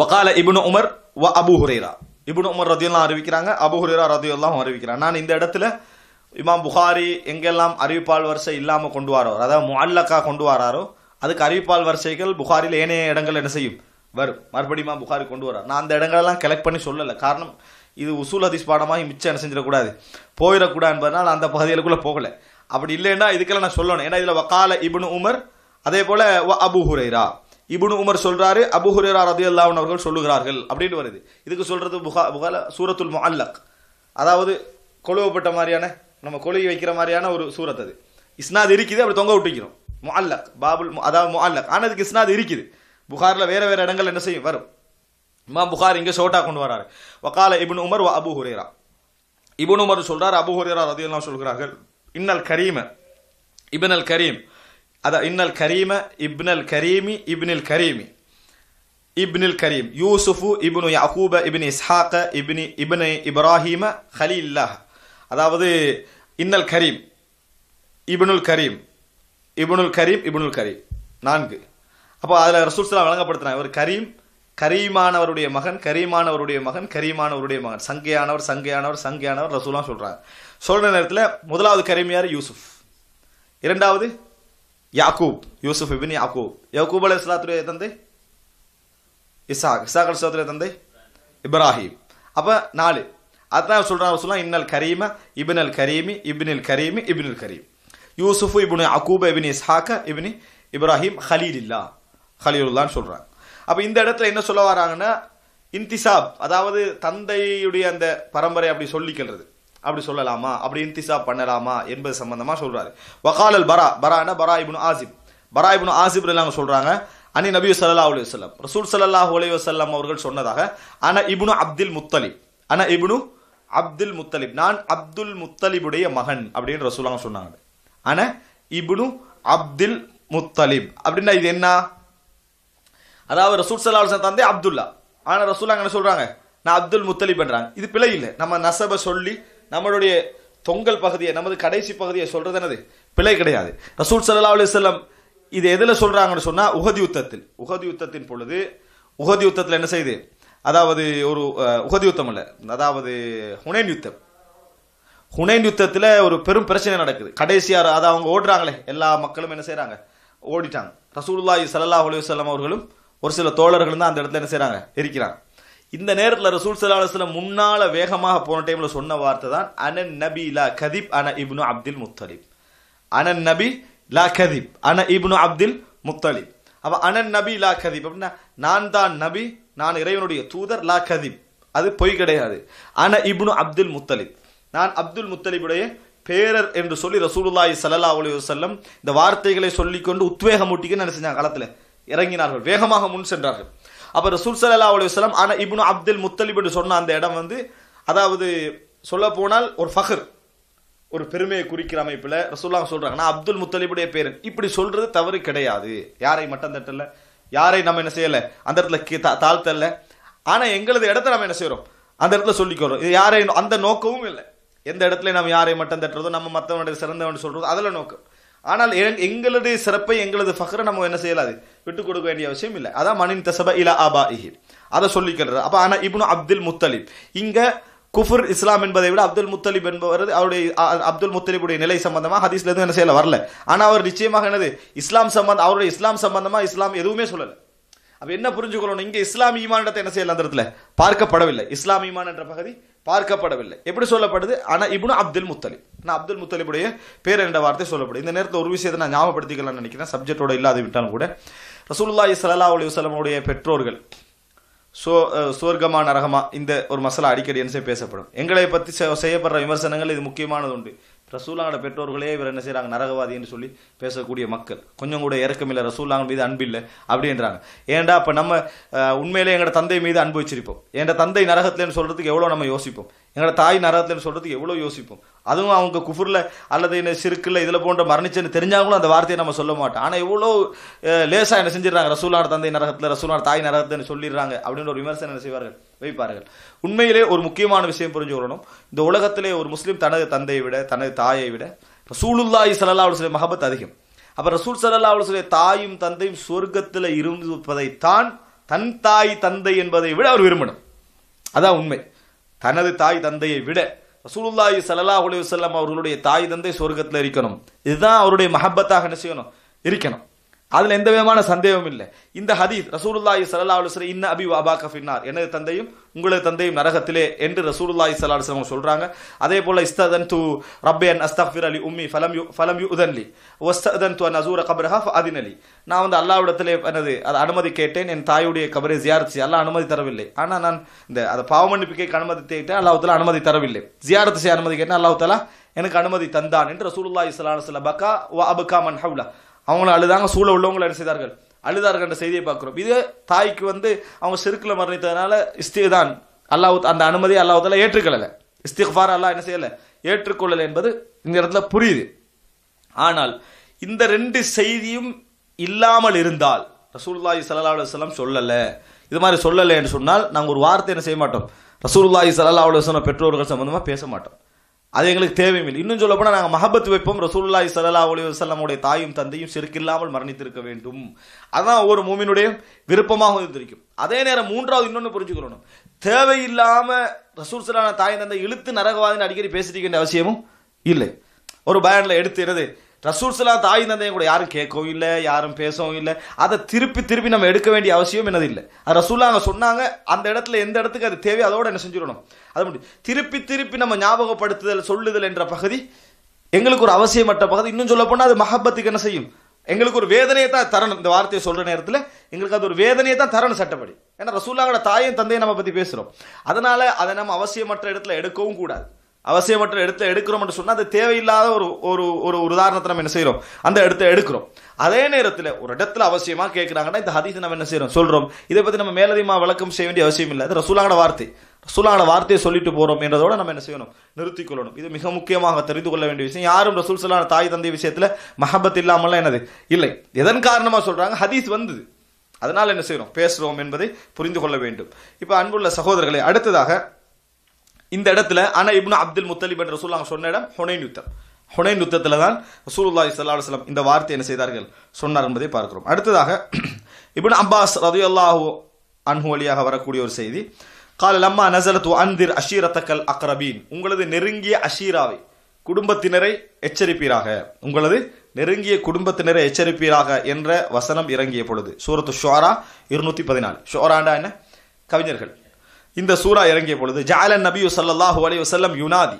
வகால இபுன் உமர் வ அபு ஹுரேரா இபுன் உமர் ரதியெல்லாம் அறிவிக்கிறாங்க அபு ஹுரேரா ரதியுல்லாம் அறிவிக்கிறாங்க நான் இந்த இடத்துல இமாம் புகாரி எங்கெல்லாம் அறிவிப்பால் வரிசை இல்லாமல் கொண்டு வராரோ அதாவது முல்லக்கா கொண்டு வராரோ அதுக்கு அறிவிப்பால் வரிசைகள் புகாரில் ஏனைய இடங்கள் என்ன செய்யும் வரும் மறுபடியும் இமாம் புகாரி கொண்டு வரார் நான் அந்த இடங்களெல்லாம் கலெக்ட் பண்ணி சொல்லலை காரணம் இது உசூல் அதிஸ் பாடமாக மிச்சம் என்ன செஞ்சிடக்கூடாது போயிடக்கூடாது என்பதனால் அந்த பகுதிகளுக்குள்ளே போகலை அப்படி இல்லைன்னா இதுக்கெல்லாம் நான் சொல்லணும் ஏன்னா இதில் வக்கால இபுன் உமர் அதே போல் அபு ஹுரைரா இபுனு உமர் சொல்றாரு அபு ஹுரேரா ரதி அல்லாவன் அவர்கள் சொல்லுகிறார்கள் அப்படின்னு வருது இதுக்கு சொல்றது புகா புகால சூரத்துல் அல்லக் அதாவது கொழுவப்பட்ட மாதிரியான நம்ம கொழுவி வைக்கிற மாதிரியான ஒரு சூரத் அது இஸ்னாத் இருக்குது அப்படி தொங்க விட்டுக்கிறோம் முஅல்லக் பாபுல் அதாவது முஅல்லக் ஆனால் இதுக்கு இஸ்னாத் இருக்குது புகாரில் வேற வேற இடங்கள் என்ன செய்யும் வரும் இமா புகார் இங்கே ஷோட்டா கொண்டு வராரு வக்கால ibn Umar Abu Hurairah ibn Umar சொல்றாரு அபு ஹுரேரா ரதி எல்லாம் சொல்கிறார்கள் இன்னல் கரீம இபன் அல் கரீம் அதான் இன்னல் கரீம இப்னல் கரீமி இப்னில் கரீமி இப்னில் கரீம் யூசுஃபு இப்னு யகூப இப்னு இஸ்ஹாக்க இப்னி இப்னு இப்ராஹிம இல்லாஹ் அதாவது இன்னல் கரீம் இபுனுல் கரீம் இபுனுல் கரீம் இபுனுல் கரீம் நான்கு அப்போ அதில் ரசூல்ஸ்லாம் வழங்கப்படுத்துகிறாங்க இவர் கரீம் கரீமானவருடைய மகன் கரீமானவருடைய மகன் கரீமானவருடைய மகன் சங்கையானவர் சங்கையானவர் சங்கையானவர் ரசூலாம் சொல்கிறாங்க சொல்கிற நேரத்தில் முதலாவது கரீமியார் யூசுஃப் இரண்டாவது யாக்கூப் யூசுஃப் இபின் யாக்கூப் யாக்கூப் அலி இஸ்லாத்துடைய தந்தை இசாக் இசாக் அலி இஸ்லாத்துடைய தந்தை இப்ராஹிம் அப்போ நாலு அதான் சொல்கிறாங்க சொல்லலாம் இன்னல் கரீம இபின் அல் கரீமி இபின் அல் கரீமி இபின் அல் கரீம் Yusuf ibn Yaqub ibn Ishaq ibn Ibrahim ஹலீல் இல்லா ஹலீலுல்லான்னு சொல்கிறாங்க அப்போ இந்த இடத்துல என்ன சொல்ல வராங்கன்னா இன்திசாப் அதாவது தந்தையுடைய அந்த பரம்பரை அப்படி சொல்லிக்கிறது அப்படி சொல்லலாமா அப்படி இன்திசா பண்ணலாமா என்பது சம்பந்தமாக சொல்கிறாரு வகாலல் பரா பரானா பரா இப்னு ஆசிப் பரா இப்னு ஆசிப் அவங்க சொல்கிறாங்க அனி நபி சல்லா அலி வல்லம் ரசூல் சல்லாஹ் அலி வல்லம் அவர்கள் சொன்னதாக அன இபுனு அப்துல் முத்தலிப் அன இபுனு அப்துல் முத்தலிப் நான் அப்துல் முத்தலிபுடைய மகன் அப்படின்னு ரசூலாங்க சொன்னாங்க அன இபுனு அப்துல் முத்தலிப் அப்படின்னா இது என்ன அதாவது ரசூல் சல்லா அலுவலம் தந்தை அப்துல்லா ஆனால் ரசூலாங்க என்ன சொல்கிறாங்க நான் அப்துல் முத்தலிப் பண்ணுறாங்க இது பிழை இல்லை நம்ம நசபை சொல்லி நம்மளுடைய தொங்கல் பகுதியை நமது கடைசி பகுதியை சொல்றது என்னது பிழை கிடையாது ரசூல் சல்லா அலி செல்லம் இது எதில் சொல்றாங்கன்னு சொன்னா உகதி யுத்தத்தில் உகதி யுத்தத்தின் பொழுது உகதி யுத்தத்தில் என்ன செய்யுது அதாவது ஒரு உகதி யுத்தம் இல்லை அதாவது ஹுனேன் யுத்தம் ஹுனைன் யுத்தத்தில் ஒரு பெரும் பிரச்சனை நடக்குது கடைசியார் அதை அவங்க ஓடுறாங்களே எல்லா மக்களும் என்ன செய்கிறாங்க ஓடிட்டாங்க ரசூல்லாஹி சல்லாஹ் அலுவலம் அவர்களும் ஒரு சில தோழர்களும் தான் அந்த இடத்துல என்ன செய்கிறாங்க இருக்கிறாங்க இந்த நேரத்தில் ரசூல் சல்லா அலுவலம் முன்னால் வேகமாக போன டைமில் சொன்ன வார்த்தை தான் அனன் நபி லா கதீப் அன இப்னு அப்துல் முத்தலிப் அனன் நபி லா கதீப் அன இப்னு அப்துல் முத்தலிப் அப்போ அனன் நபி லா கதீப் அப்படின்னா நான் தான் நபி நான் இறைவனுடைய தூதர் லா கதீப் அது பொய் கிடையாது அன இப்னு அப்துல் முத்தலிப் நான் அப்துல் முத்தலிபுடைய பேரர் என்று சொல்லி ரசூலுல்லாய் சல்லா அலி வல்லம் இந்த வார்த்தைகளை சொல்லிக்கொண்டு உத்வேகம் என்ன செஞ்சாங்க காலத்தில் இறங்கினார்கள் வேகமாக முன் சென்றார்கள் அப்போ ரசூல் சல்லா வஸ்லாம் ஆனால் இப்னு அப்துல் முத்தலிப் என்று சொன்ன அந்த இடம் வந்து அதாவது சொல்ல போனால் ஒரு ஃபஹர் ஒரு பெருமையை குறிக்கிற அமைப்பில் ரசூல்லாம் சொல்கிறாங்க அப்துல் முத்தலிபுடைய பேர் இப்படி சொல்கிறது தவறு கிடையாது யாரை மட்டம் தட்டல யாரை நம்ம என்ன செய்யலை அந்த இடத்துல தாழ்த்தல ஆனால் எங்களது இடத்த நம்ம என்ன செய்கிறோம் அந்த இடத்துல சொல்லிக்கிறோம் இது யாரை அந்த நோக்கமும் இல்லை எந்த இடத்துல நம்ம யாரை மட்டும் தட்டுறதோ நம்ம மற்றவனுடைய சிறந்தவன் சொல்கிறதோ அதில் நோக்கம் ஆனால் எங்களுடைய சிறப்பை எங்களது ஃபக்ரை நம்ம என்ன செய்யலாது விட்டுக் கொடுக்க வேண்டிய அவசியம் இல்லை அதான் மனின் தசப இல ஆபா இஹி அதை சொல்லிக்கிறது அப்போ ஆனால் இப்னு அப்துல் முத்தலிப் இங்கே குஃபுர் இஸ்லாம் என்பதை விட அப்துல் முத்தலிப் என்பவர் அவருடைய அப்துல் முத்தலிபுடைய நிலை சம்பந்தமாக ஹதீஸ்லேருந்து என்ன செய்யலை வரல ஆனால் அவர் நிச்சயமாக என்னது இஸ்லாம் சம்பந்தம் அவருடைய இஸ்லாம் சம்பந்தமாக இஸ்லாம் எதுவுமே சொல்லலை அப்போ என்ன புரிஞ்சுக்கொள்ளணும் இங்கே இஸ்லாம் ஈமான் என்ன செய்யலாம் அந்த இடத்துல பார்க்கப்படவில்லை இஸ்லாம் ஈமான் என்ற பகுதி பார்க்கப்படவில்லை எப்படி சொல்லப்படுது ஆனா இப்னு அப்துல் முத்தலி நான் அப்துல் முத்தலிபுடைய பேர் என்ற வார்த்தை சொல்லப்படுது இந்த நேரத்தில் ஒரு விஷயத்தை நான் ஞாபகப்படுத்திக்கலாம்னு நினைக்கிறேன் சப்ஜெக்டோட இல்லாத விட்டாலும் கூட ரசூல்லா சல்லா அலி வசலமுடைய பெற்றோர்கள் சோ சுவர்க்கமா நரகமா இந்த ஒரு மசாலா அடிக்கடி என்ன பேசப்படும் எங்களை பற்றி செய்யப்படுற விமர்சனங்கள் இது முக்கியமானது உண்டு ரசூலாங்கட பெற்றோர்களே இவர் என்ன செய்கிறாங்க நரகவாதின்னு சொல்லி பேசக்கூடிய மக்கள் கொஞ்சம் கூட இறக்கமில்லை ரசூலாங்க மீது அன்பு இல்லை அப்படின்றாங்க ஏன்டா அப்போ நம்ம உண்மையிலே எங்களோட தந்தை மீது அனுபவிச்சிருப்போம் எங்கள் தந்தை நரகத்தில்னு சொல்கிறதுக்கு எவ்வளோ நம்ம யோசிப்போம் எங்களோட தாய் நரகத்தில்னு சொல்கிறதுக்கு எவ்வளோ யோசிப்போம் அதுவும் அவங்க குஃபுரில் அல்லது என்ன சிறுக்கில் இதில் போன்ற மரணிச்சுன்னு தெரிஞ்சாங்களும் அந்த வார்த்தையை நம்ம சொல்ல மாட்டோம் ஆனால் எவ்வளோ லேசாக என்ன செஞ்சிடறாங்க ரசூலார் தந்தை நரகத்தில் ரசூலார் தாய் நரகத்துன்னு சொல்லிடுறாங்க அப்படின்னு ஒரு விமர்சனம் என்ன செய்வார்கள் வைப்பார்கள் உண்மையிலே ஒரு முக்கியமான விஷயம் புரிஞ்சு இந்த உலகத்திலே ஒரு முஸ்லீம் தனது தந்தையை விட தனது தாயை விட ரசூலுல்லாய் சல்லா அலுவலி மஹபத் அதிகம் அப்போ ரசூல் சலல்லா அலுவலிய தாயும் தந்தையும் சொர்க்கத்தில் தான் தன் தாய் தந்தை என்பதை விட அவர் விரும்பணும் அதான் உண்மை தனது தாய் தந்தையை விட ரசூலுல்லாஹி சல்லா அலி அவர்களுடைய தாய் தந்தை சொர்க்கத்தில் இருக்கணும் இதுதான் அவருடைய மஹப்பத்தாக என்ன செய்யணும் இருக்கணும் அதில் எந்த விதமான சந்தேகமும் இல்லை இந்த ஹதீஸ் ரசூலுல்லாஹி சல்லா அலுவலம் இன்ன அபி அபா கஃபின்னார் எனது தந்தையும் உங்களது தந்தையும் நரகத்திலே என்று ரசூலுல்லாஹி சல்லா அவங்க சொல்கிறாங்க அதே போல் இஸ்ததன் து அன் அஸ்தஃபிர் அலி உம்மி ஃபலம் யூ ஃபலம் யு உதன்லி ஒஸ்ததன் து அசூர கபரஹா அதின் அலி நான் வந்து அல்லாவிடத்திலே எனது அதை அனுமதி கேட்டேன் என் தாயுடைய கபரை ஜியாரத்து அல்லா அனுமதி தரவில்லை ஆனால் நான் இந்த அதை பாவமன்னிப்பு அனுமதி தேட்டேன் அல்லாஹால அனுமதி தரவில்லை ஜியாரத்து செய்ய அனுமதி கேட்டேன் அல்லாஹாலா எனக்கு அனுமதி தந்தான் என்று ரசூலுல்லாஹி சல்லா அலுவலம் பக்கா வா அபுகா மன் ஹவுலா அவங்கள அழுதாங்க சூழ உள்ளவங்களை என்ன செய்தார்கள் அழுதார்கள் என்ற செய்தியை பார்க்குறோம் இது தாய்க்கு வந்து அவங்க செருக்கில் மரணித்ததுனால தான் அல்லாவுத் அந்த அனுமதியை அல்லாஹால ஏற்றுக்கொள்ளலை இஸ்திஃபார் அல்லாஹ் என்ன செய்யலை ஏற்றுக்கொள்ளலை என்பது இந்த இடத்துல புரியுது ஆனால் இந்த ரெண்டு செய்தியும் இல்லாமல் இருந்தால் ரசூல்லாஹி சல்லா அலுவலம் சொல்லலை இது மாதிரி சொல்லலை என்று சொன்னால் நாங்கள் ஒரு வார்த்தை என்ன செய்ய மாட்டோம் ரசூல்லாஹி சல்லா அலுவலம் பெற்றோர்கள் சம்மந்தமாக பேச மாட்டோம் அது எங்களுக்கு தேவையில்லை இன்னும் சொல்ல போனால் நாங்கள் மஹபத் வைப்போம் ரசூல்லாய் சல்லா அலி வசல்லமுடைய தாயும் தந்தையும் செருக்கில்லாமல் மரணித்திருக்க வேண்டும் அதுதான் ஒவ்வொரு மூமினுடைய விருப்பமாக இருந்திருக்கும் அதே நேரம் மூன்றாவது இன்னொன்று புரிஞ்சுக்கணும் தேவையில்லாமல் ரசூல் சலான தாய் தந்தை இழுத்து நரகவாதின்னு அடிக்கடி பேசிட்டு அவசியமும் இல்லை ஒரு பயனில் எடுத்து ரசூல்ஸ்லா தாய் தந்தையும் கூட யாரும் கேட்கவும் இல்லை யாரும் பேசவும் இல்லை அதை திருப்பி திருப்பி நம்ம எடுக்க வேண்டிய அவசியம் என்னது இல்லை அது ரசூல்லா அங்கே சொன்னாங்க அந்த இடத்துல எந்த இடத்துக்கு அது தேவை அதோடு என்ன செஞ்சிடணும் அது மட்டும் திருப்பி திருப்பி நம்ம ஞாபகப்படுத்துதல் சொல்லுதல் என்ற பகுதி எங்களுக்கு ஒரு அவசியமற்ற பகுதி இன்னும் சொல்ல போனால் அது மஹப்பத்துக்கு என்ன செய்யும் எங்களுக்கு ஒரு வேதனையை தான் தரணும் இந்த வார்த்தையை சொல்கிற நேரத்தில் எங்களுக்கு அது ஒரு வேதனையை தான் தரணும் சட்டப்படி ஏன்னா ரசூல்லாவோட தாயும் தந்தையும் நம்ம பற்றி பேசுகிறோம் அதனால் அதை நம்ம அவசியமற்ற இடத்துல எடுக்கவும் கூடாது அவசியமற்ற இடத்தை எடுக்கிறோம் என்று சொன்னால் அது தேவையில்லாத ஒரு ஒரு ஒரு உதாரணத்தை நம்ம என்ன செய்கிறோம் அந்த இடத்தை எடுக்கிறோம் அதே நேரத்தில் ஒரு இடத்துல அவசியமாக கேட்குறாங்கன்னா இந்த ஹதீஸ் நம்ம என்ன செய்கிறோம் சொல்கிறோம் இதை பற்றி நம்ம மேலதிகமாக விளக்கம் செய்ய வேண்டிய அவசியம் இல்லை அது ரசூலான வார்த்தை ரசூலான வார்த்தையை சொல்லிட்டு போகிறோம் என்றதோட நம்ம என்ன செய்யணும் நிறுத்திக் கொள்ளணும் இது மிக முக்கியமாக தெரிந்து கொள்ள வேண்டிய விஷயம் யாரும் ரசூல் சொல்லான தாய் தந்தை விஷயத்தில் மஹபத் இல்லாமல்லாம் என்னது இல்லை எதன் காரணமாக சொல்கிறாங்க ஹதீஸ் வந்தது அதனால் என்ன செய்கிறோம் பேசுகிறோம் என்பதை புரிந்து கொள்ள வேண்டும் இப்போ அன்புள்ள சகோதரர்களை அடுத்ததாக இந்த இடத்துல ஆனால் இப்னு அப்துல் முத்தலிப் என்ற ரசூல் அவங்க சொன்ன இடம் ஹொனைன் யுத்தம் ஹொனைன் யுத்தத்தில் தான் ரசூல்லா சல்லா இந்த வார்த்தை என்ன செய்தார்கள் சொன்னார் என்பதை பார்க்கிறோம் அடுத்ததாக இப்னு அப்பாஸ் ரது அல்லாஹூ அன்பு வழியாக வரக்கூடிய ஒரு செய்தி கால லம்மா நசலத் அந்திர் அஷீரத்தக்கல் அக்ரபீன் உங்களது நெருங்கிய அஷீராவை குடும்பத்தினரை எச்சரிப்பீராக உங்களது நெருங்கிய குடும்பத்தினரை எச்சரிப்பீராக என்ற வசனம் இறங்கிய பொழுது சூரத்து ஷோரா இருநூத்தி பதினாலு ஷோராண்டா என்ன கவிஞர்கள் இந்த சூறா இறங்கிய பொழுது ஜாலன் நபி சல்லாஹு அலி வசல்லம் யுனாதி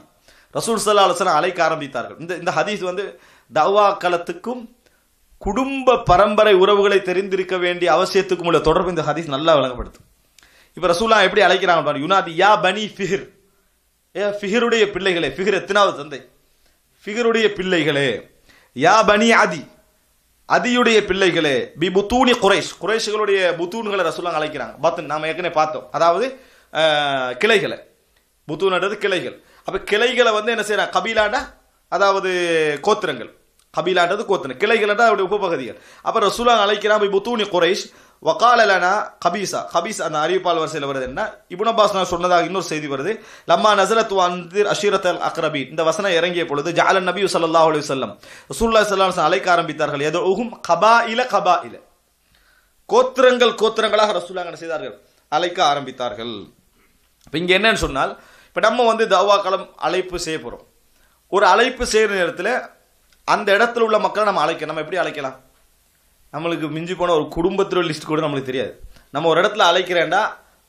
ரசூல் சல்லா அலுவலம் அழைக்க ஆரம்பித்தார்கள் இந்த இந்த ஹதீஸ் வந்து தவா களத்துக்கும் குடும்ப பரம்பரை உறவுகளை தெரிந்திருக்க வேண்டிய அவசியத்துக்கும் உள்ள தொடர்பு இந்த ஹதீஸ் நல்லா விளங்கப்படுத்தும் இப்போ ரசூலா எப்படி அழைக்கிறாங்க பாருங்க யுனாதி யா பனி ஃபிகிர் ஏ ஃபிகருடைய பிள்ளைகளே ஃபிகர் எத்தனாவது தந்தை ஃபிகருடைய பிள்ளைகளே யா பனி அதி அதியுடைய பிள்ளைகளே பி புத்தூனி குறைஷ் குறைஷுகளுடைய புத்தூன்களை ரசூலா அழைக்கிறாங்க பார்த்து நாம ஏற்கனவே பார்த்தோம் அதாவது கிளைகளை புத்து நடுறது கிளைகள் அப்போ கிளைகளை வந்து என்ன செய்யறா கபிலாண்டா அதாவது கோத்திரங்கள் கபீலாண்டது கோத்திரம் கிளைகள்டா அவருடைய உபபகுதிகள் அப்போ ரசூலா அழைக்கிறான் போய் புத்தூனி குறைஷ் வக்காலலனா கபீசா கபீஸ் அந்த அறிவிப்பால் வரிசையில் வருது என்ன இபுனபாஸ் நான் சொன்னதாக இன்னொரு செய்தி வருது லம்மா நசரத் வந்திர் அஷீரத் அல் அக்ரபி இந்த வசனம் இறங்கிய பொழுது ஜாலன் நபி சல்லா அலி சொல்லம் ரசூல்லா சல்லாஹ் அழைக்க ஆரம்பித்தார்கள் ஏதோ உகும் கபா இல கபா இல கோத்திரங்கள் கோத்திரங்களாக ரசூலாங்க செய்தார்கள் அழைக்க ஆரம்பித்தார்கள் இப்போ இங்கே என்னன்னு சொன்னால் இப்போ நம்ம வந்து தவா அழைப்பு செய்ய போகிறோம் ஒரு அழைப்பு செய்கிற நேரத்தில் அந்த இடத்துல உள்ள மக்களை நம்ம அழைக்க நம்ம எப்படி அழைக்கலாம் நம்மளுக்கு மிஞ்சி போன ஒரு குடும்பத்தில் லிஸ்ட் கூட நம்மளுக்கு தெரியாது நம்ம ஒரு இடத்துல அழைக்கிறேன்டா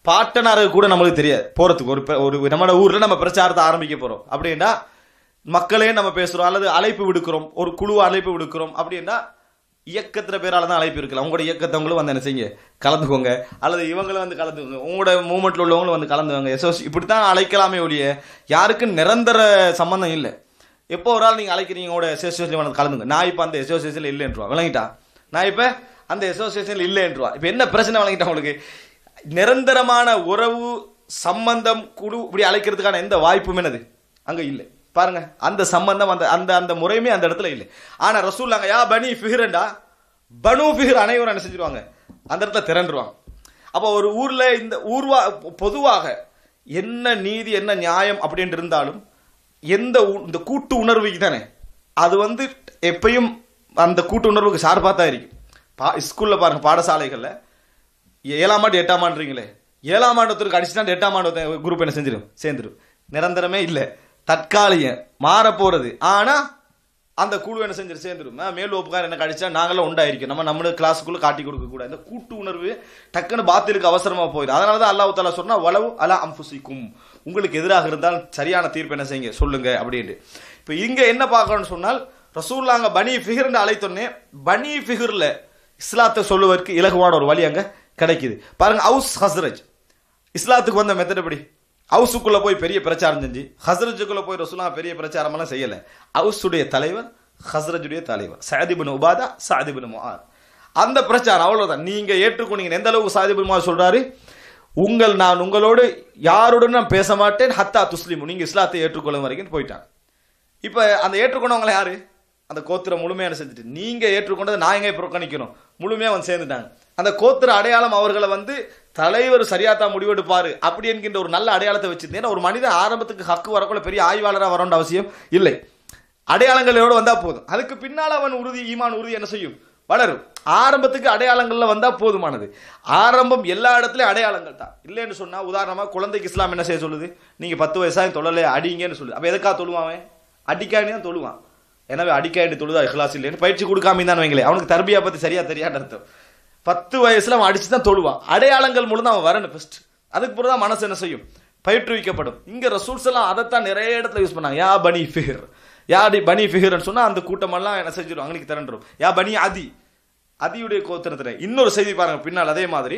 பாட்டனாருக்கு கூட நம்மளுக்கு தெரியாது போகிறதுக்கு ஒரு ஒரு நம்மளோட ஊரில் நம்ம பிரச்சாரத்தை ஆரம்பிக்க போகிறோம் அப்படின்னா மக்களே நம்ம பேசுகிறோம் அல்லது அழைப்பு விடுக்கிறோம் ஒரு குழு அழைப்பு விடுக்கிறோம் அப்படின்னா இயக்கத்தில் பேரால் தான் அழைப்பு இருக்கலாம் உங்களோட இயக்கத்தவங்களும் வந்து என்ன செய்யுங்க கலந்துக்கோங்க அல்லது இவங்களும் வந்து கலந்துக்கோங்க உங்களோட மூமெண்ட்டில் உள்ளவங்களும் வந்து கலந்துக்கோங்க எஸ்எஸ் இப்படி தான் அழைக்கலாமே ஒழிய யாருக்கும் நிரந்தர சம்மந்தம் இல்லை எப்போ ஒரு ஆள் நீங்கள் அழைக்கிறீங்க உங்களோட எஸ்ஓசியேஷன் வந்து கலந்துங்க நான் இப்போ அந்த இல்லை இல்லைன்றா விளங்கிட்டா நான் இப்போ அந்த இல்லை இல்லைன்றா இப்போ என்ன பிரச்சனை விளங்கிட்டா உங்களுக்கு நிரந்தரமான உறவு சம்பந்தம் குழு இப்படி அழைக்கிறதுக்கான எந்த வாய்ப்பும் என்னது அங்கே இல்லை பாருங்க அந்த சம்பந்தம் அந்த அந்த அந்த முறையுமே அந்த இடத்துல இல்லை ஆனா நாங்க யா பனி பிகிரண்டா பனு பிகிர் அனைவரும் என்ன செஞ்சிருவாங்க அந்த இடத்துல திரண்டுருவாங்க அப்போ ஒரு ஊர்ல இந்த ஊர்வா பொதுவாக என்ன நீதி என்ன நியாயம் அப்படின்ட்டு இருந்தாலும் எந்த இந்த கூட்டு உணர்வுக்கு தானே அது வந்து எப்பயும் அந்த கூட்டு உணர்வுக்கு சார்பாக தான் இருக்கும் பா ஸ்கூலில் பாருங்கள் பாடசாலைகளில் ஏழாம் ஆண்டு எட்டாம் ஆண்டுறீங்களே ஏழாம் ஆண்டு ஒருத்தருக்கு அடிச்சுட்டாண்டு எட்டாம் ஆண்டு குரூப் என்ன செஞ்சிடும் சேர்ந்துடும் நிரந்தரமே இல்லை தற்காலிகம் மாற போகிறது ஆனால் அந்த குழு என்ன செஞ்சு சேர்ந்துடும் மேல் ஒப்புக்காரன் என்ன கழிச்சா நாங்களும் உண்டாயிருக்கோம் நம்ம நம்மளோட கிளாஸுக்குள்ளே காட்டி கொடுக்க கூட இந்த கூட்டு உணர்வு டக்குன்னு பாத்திலுக்கு அவசரமாக போயிடும் அதனால தான் அல்லாஹ் தாலா சொன்னால் வளவு அலா அம்புசிக்கும் உங்களுக்கு எதிராக இருந்தால் சரியான தீர்ப்பு என்ன செய்யுங்க சொல்லுங்க அப்படின்ட்டு இப்போ இங்கே என்ன பார்க்கணும்னு சொன்னால் ரசூல்லாங்க பனி ஃபிகர்னு அழைத்தோன்னே பனி ஃபிகரில் இஸ்லாத்தை சொல்லுவதற்கு இலகுவான ஒரு வழி அங்கே கிடைக்குது பாருங்கள் ஹவுஸ் ஹஸ்ரஜ் இஸ்லாத்துக்கு வந்த மெத்தட் எப்படி ஹவுஸுக்குள்ளே போய் பெரிய பிரச்சாரம் செஞ்சு ஹசரஜுக்குள்ளே போய் ரசுலா பெரிய பிரச்சாரமெல்லாம் செய்யலை ஹவுஸுடைய தலைவர் ஹசரஜுடைய தலைவர் சாதிபின் உபாதா சாதிபின் முஹார் அந்த பிரச்சாரம் அவ்வளோதான் நீங்கள் ஏற்றுக்கொண்டீங்க எந்த அளவுக்கு சாதிபின் முஹார் சொல்கிறாரு உங்கள் நான் உங்களோடு யாருடன் நான் பேச மாட்டேன் ஹத்தா துஸ்லிமு நீங்கள் இஸ்லாத்தை ஏற்றுக்கொள்ளும் வரைக்கும் போயிட்டாங்க இப்போ அந்த ஏற்றுக்கொண்டவங்களை யார் அந்த கோத்திரம் முழுமையான செஞ்சுட்டு நீங்கள் ஏற்றுக்கொண்டதை நான் எங்கே புறக்கணிக்கிறோம் முழுமையாக வந்து சேர்ந்துட்டாங்க அந்த கோத்திர அடையாளம் அவர்களை வந்து தலைவர் சரியா தான் முடிவெடுப்பாரு அப்படி என்கின்ற ஒரு நல்ல அடையாளத்தை வச்சிருந்தேன் ஒரு மனிதன் ஆரம்பத்துக்கு ஹக்கு வரக்குள்ள பெரிய ஆய்வாளராக வரணுன்ற அவசியம் இல்லை அடையாளங்களோடு வந்தால் போதும் அதுக்கு பின்னால் அவன் உறுதி ஈமான் உறுதி என்ன செய்யும் வளரும் ஆரம்பத்துக்கு அடையாளங்களில் வந்தால் போதுமானது ஆரம்பம் எல்லா இடத்துலையும் அடையாளங்கள் தான் இல்லைன்னு சொன்னால் உதாரணமாக குழந்தைக்கு இஸ்லாம் என்ன செய்ய சொல்லுது நீங்கள் பத்து வயசாக தொழலை அடிங்கன்னு சொல்லுது அப்போ எதுக்காக தொழுவான் அடிக்காண்டி தான் தொழுவான் எனவே அடிக்காண்டி தொழுதா இஹ்லாஸ் இல்லைன்னு பயிற்சி கொடுக்காம தான் வைங்களே அவனுக்கு தர்பியா பற்றி சரியாக தெரியாது அர்த்தம் பத்து வயசில் அவன் அடித்து தான் தொழுவான் அடையாளங்கள் மூலம் தான் அவன் வரணும் ஃபஸ்ட்டு அதுக்கு பிறகு தான் மனசு என்ன செய்யும் பயிற்றுவிக்கப்படும் இங்கே ரசூல்ஸ் எல்லாம் அதைத்தான் நிறைய இடத்துல யூஸ் பண்ணாங்க யா பனி ஃபிகர் யா அடி பனி ஃபிகர்னு சொன்னால் அந்த கூட்டமெல்லாம் என்ன செஞ்சிடும் அங்கே திரண்டுரும் யா பனி அதி அதியுடைய கோத்திரத்தில் இன்னொரு செய்தி பாருங்க பின்னால் அதே மாதிரி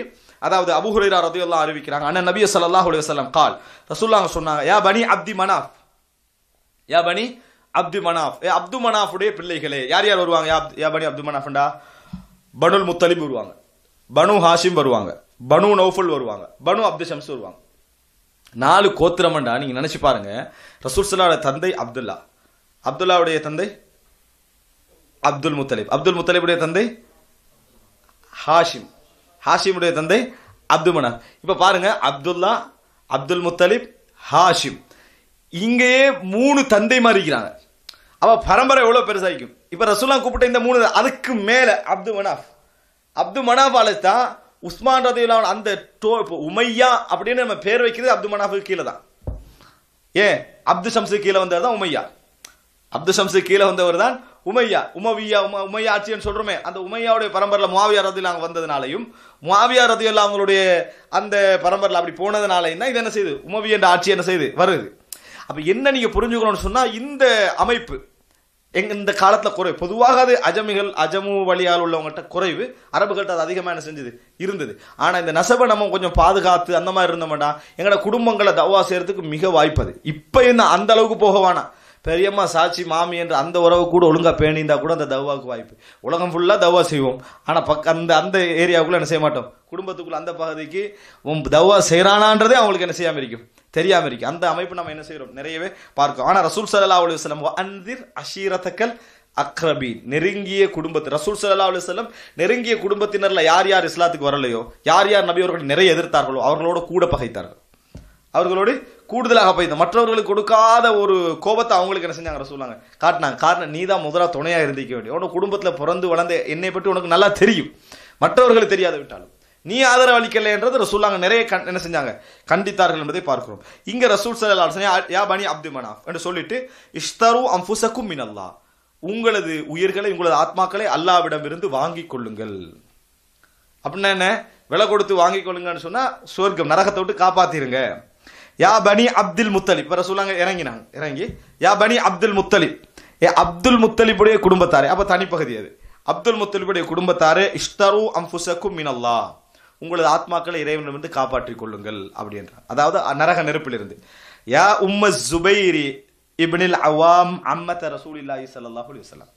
அதாவது அபுஹுரேரா ரதையெல்லாம் அறிவிக்கிறாங்க அண்ணன் நபிய சல்லாஹ் அலுவலம் கால் ரசூல்லாங்க சொன்னாங்க யா பனி அப்தி மனாஃப் யா பனி அப்து மனாஃப் ஏ அப்து மனாஃபுடைய பிள்ளைகளே யார் யார் வருவாங்க யா யா பனி அப்து மனாஃபண்டா பனுல் முத்தலிப் வருவாங்க பனு ஹாஷிம் வருவாங்க பனு நௌஃபுல் வருவாங்க பனு அப்து ஷம்ஸ் வருவாங்க நாலு கோத்திரமண்டா நீங்கள் நினச்சி பாருங்க ரசூல்சலாவோட தந்தை அப்துல்லா அப்துல்லாவுடைய தந்தை அப்துல் முத்தலிப் அப்துல் முத்தலிபுடைய தந்தை ஹாஷிம் ஹாஷிமுடைய தந்தை அப்துல் மனாஃப் இப்போ பாருங்க அப்துல்லா அப்துல் முத்தலிப் ஹாஷிம் இங்கேயே மூணு தந்தை மாறிக்கிறாங்க அவள் பரம்பரை எவ்வளோ பெருசாகிக்கும் இப்போ ரசூலா கூப்பிட்ட இந்த மூணு அதுக்கு மேலே அப்து மனாஃப் அப்து மனாஃபால தான் உஸ்மான் ரதியுல்லான் அந்த டோ இப்போ உமையா அப்படின்னு நம்ம பேர் வைக்கிறது அப்து மனாஃபுக்கு கீழே தான் ஏன் அப்து ஷம்ஸு கீழே வந்தவர் தான் உமையா அப்து ஷம்ஸு கீழே வந்தவர் தான் உமையா உமவியா உம உமையா ஆட்சின்னு சொல்கிறோமே அந்த உமையாவுடைய பரம்பரில் முவாவியா ரதியுல்லாம் வந்ததுனாலையும் முவாவியா ரதியுல்லா அவங்களுடைய அந்த பரம்பரில் அப்படி போனதுனாலையும் தான் இது என்ன செய்யுது உமவி என்ற ஆட்சி என்ன செய்யுது வருது அப்போ என்ன நீங்கள் புரிஞ்சுக்கணும்னு சொன்னால் இந்த அமைப்பு எங்க இந்த காலத்தில் குறைவு பொதுவாக அது அஜமிகள் அஜமு வழியால் உள்ளவங்கள்ட்ட குறைவு அரபுகள்கிட்ட அது அதிகமாக என்ன செஞ்சது இருந்தது ஆனால் இந்த நெசவை நம்ம கொஞ்சம் பாதுகாத்து அந்த மாதிரி இருந்தோம்னா எங்களோட குடும்பங்களை தவா செய்கிறதுக்கு மிக வாய்ப்பது இப்போ என்ன அந்த அளவுக்கு போக வேணாம் பெரியம்மா சாட்சி மாமி என்ற அந்த உறவு கூட ஒழுங்காக பேணிந்தால் கூட அந்த தவாவுக்கு வாய்ப்பு உலகம் ஃபுல்லாக தவா செய்வோம் ஆனால் பக்க அந்த அந்த ஏரியாவுக்குள்ளே என்ன செய்ய மாட்டோம் குடும்பத்துக்குள்ளே அந்த பகுதிக்கு தவா செய்கிறானான்றதே அவங்களுக்கு என்ன செய்யாமல் இருக்கும் தெரியாமல் இருக்கு அந்த அமைப்பு நம்ம என்ன செய்கிறோம் நிறையவே பார்க்கோம் ஆனால் ரசூல் சல்லா அலுவலம் வஸ்லம் அந்திர் அஷீரதக்கல் அக்ரபி நெருங்கிய குடும்பத்து ரசூல் சல்லா அலி செல்லம் நெருங்கிய குடும்பத்தினர்ல யார் யார் இஸ்லாத்துக்கு வரலையோ யார் யார் நபி அவர்கள் நிறைய எதிர்த்தார்களோ அவர்களோட கூட பகைத்தார்கள் அவர்களோடு கூடுதலாக போய் மற்றவர்களுக்கு கொடுக்காத ஒரு கோபத்தை அவங்களுக்கு என்ன செஞ்சாங்க சொல்லுவாங்க காட்டினாங்க காரணம் நீ தான் முதலாக துணையாக இருந்திக்க வேண்டிய உனக்கு குடும்பத்தில் பிறந்து வளர்ந்த என்னை பற்றி உனக்கு நல்லா தெரியும் மற்றவர்களுக்கு தெரியாத விட்டாலும் நீ ஆதரவளிக்கலை என்றது ரசூல் நிறைய கண் என்ன செஞ்சாங்க கண்டித்தார்கள் என்பதை பார்க்கிறோம் இங்கே ரசூல் சல்லா யா பனி அப்து மனாஃப் என்று சொல்லிட்டு இஷ்தரு அம்புசக்கும் மினல்லா உங்களது உயிர்களை உங்களது ஆத்மாக்களை இருந்து வாங்கி கொள்ளுங்கள் அப்படின்னா என்ன விலை கொடுத்து வாங்கி கொள்ளுங்கன்னு சொன்னால் சுவர்க்கம் நரகத்தை விட்டு காப்பாத்திருங்க யா பனி அப்துல் முத்தலி இப்போ ரசூலாங்க இறங்கினாங்க இறங்கி யா பனி அப்துல் முத்தலி ஏ அப்துல் முத்தலிப்புடைய குடும்பத்தாரே அப்போ தனிப்பகுதி அது அப்துல் முத்தலிப்புடைய குடும்பத்தாரே இஷ்தரு அம்புசக்கும் மினல்லா உங்களது ஆத்மாக்களை இறைவனிடமிருந்து காப்பாற்றிக் கொள்ளுங்கள் அப்படின்றார் அதாவது நரக நெருப்பிலிருந்து யா உம்ம ஜுபைரி இபனில் அவாம் அம்மத்த ரசூல் இல்லாஹி சல்லாஹ் அலி வலாம்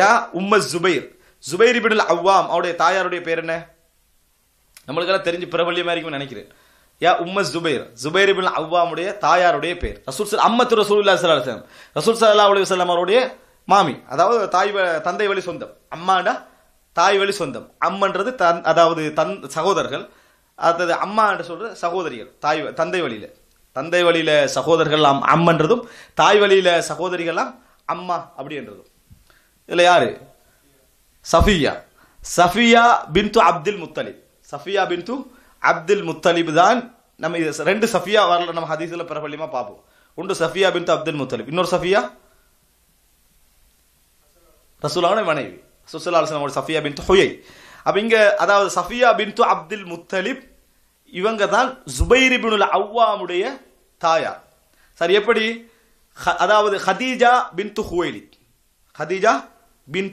யா உம்ம ஜுபைர் ஜுபைர் இபனில் அவ்வாம் அவருடைய தாயாருடைய பேர் என்ன நம்மளுக்கெல்லாம் தெரிஞ்சு பிரபல்யமா இருக்கும் நினைக்கிறேன் யா உம்ம ஜுபைர் ஜுபைர் இபின் அவ்வாமுடைய தாயாருடைய பேர் ரசூல் சல் அம்மத்து ரசூல் இல்லா சல்லா சலாம் ரசூல் சல்லா அலி வல்லம் அவருடைய மாமி அதாவது தாய் தந்தை வழி சொந்தம் அம்மாண்டா தாய் வழி சொந்தம் அம்மன்றது தன் அதாவது தன் சகோதரர்கள் அதாவது அம்மா என்று சொல்கிற சகோதரிகள் தாய் தந்தை வழியில் தந்தை வழியில் சகோதரர்கள் அம் அம்மன்றதும் தாய் வழியில் சகோதரிகள்லாம் அம்மா அப்படின்றதும் இதில் யார் சஃபியா சஃபியா பின்து அப்துல் முத்தலிப் சஃபியா பின்து அப்துல் முத்தலிப் தான் நம்ம இது ரெண்டு சஃபியா வரல நம்ம ஹதீஸில் பிரபலியமாக பார்ப்போம் ஒன்று சஃபியா பின்து அப்துல் முத்தலிப் இன்னொரு சஃபியா ரசூலான மனைவி சுசலாசனம் ஒரு சஃபியா பின் ஹுயை அப்போ இங்கே அதாவது சஃபியா பின் அப்துல் முத்தலிப் இவங்க தான் ஜுபைரி பின் அவ்வாமுடைய தாயார் சரி எப்படி அதாவது ஹதீஜா பின் ஹுவைலி ஹதீஜா பின்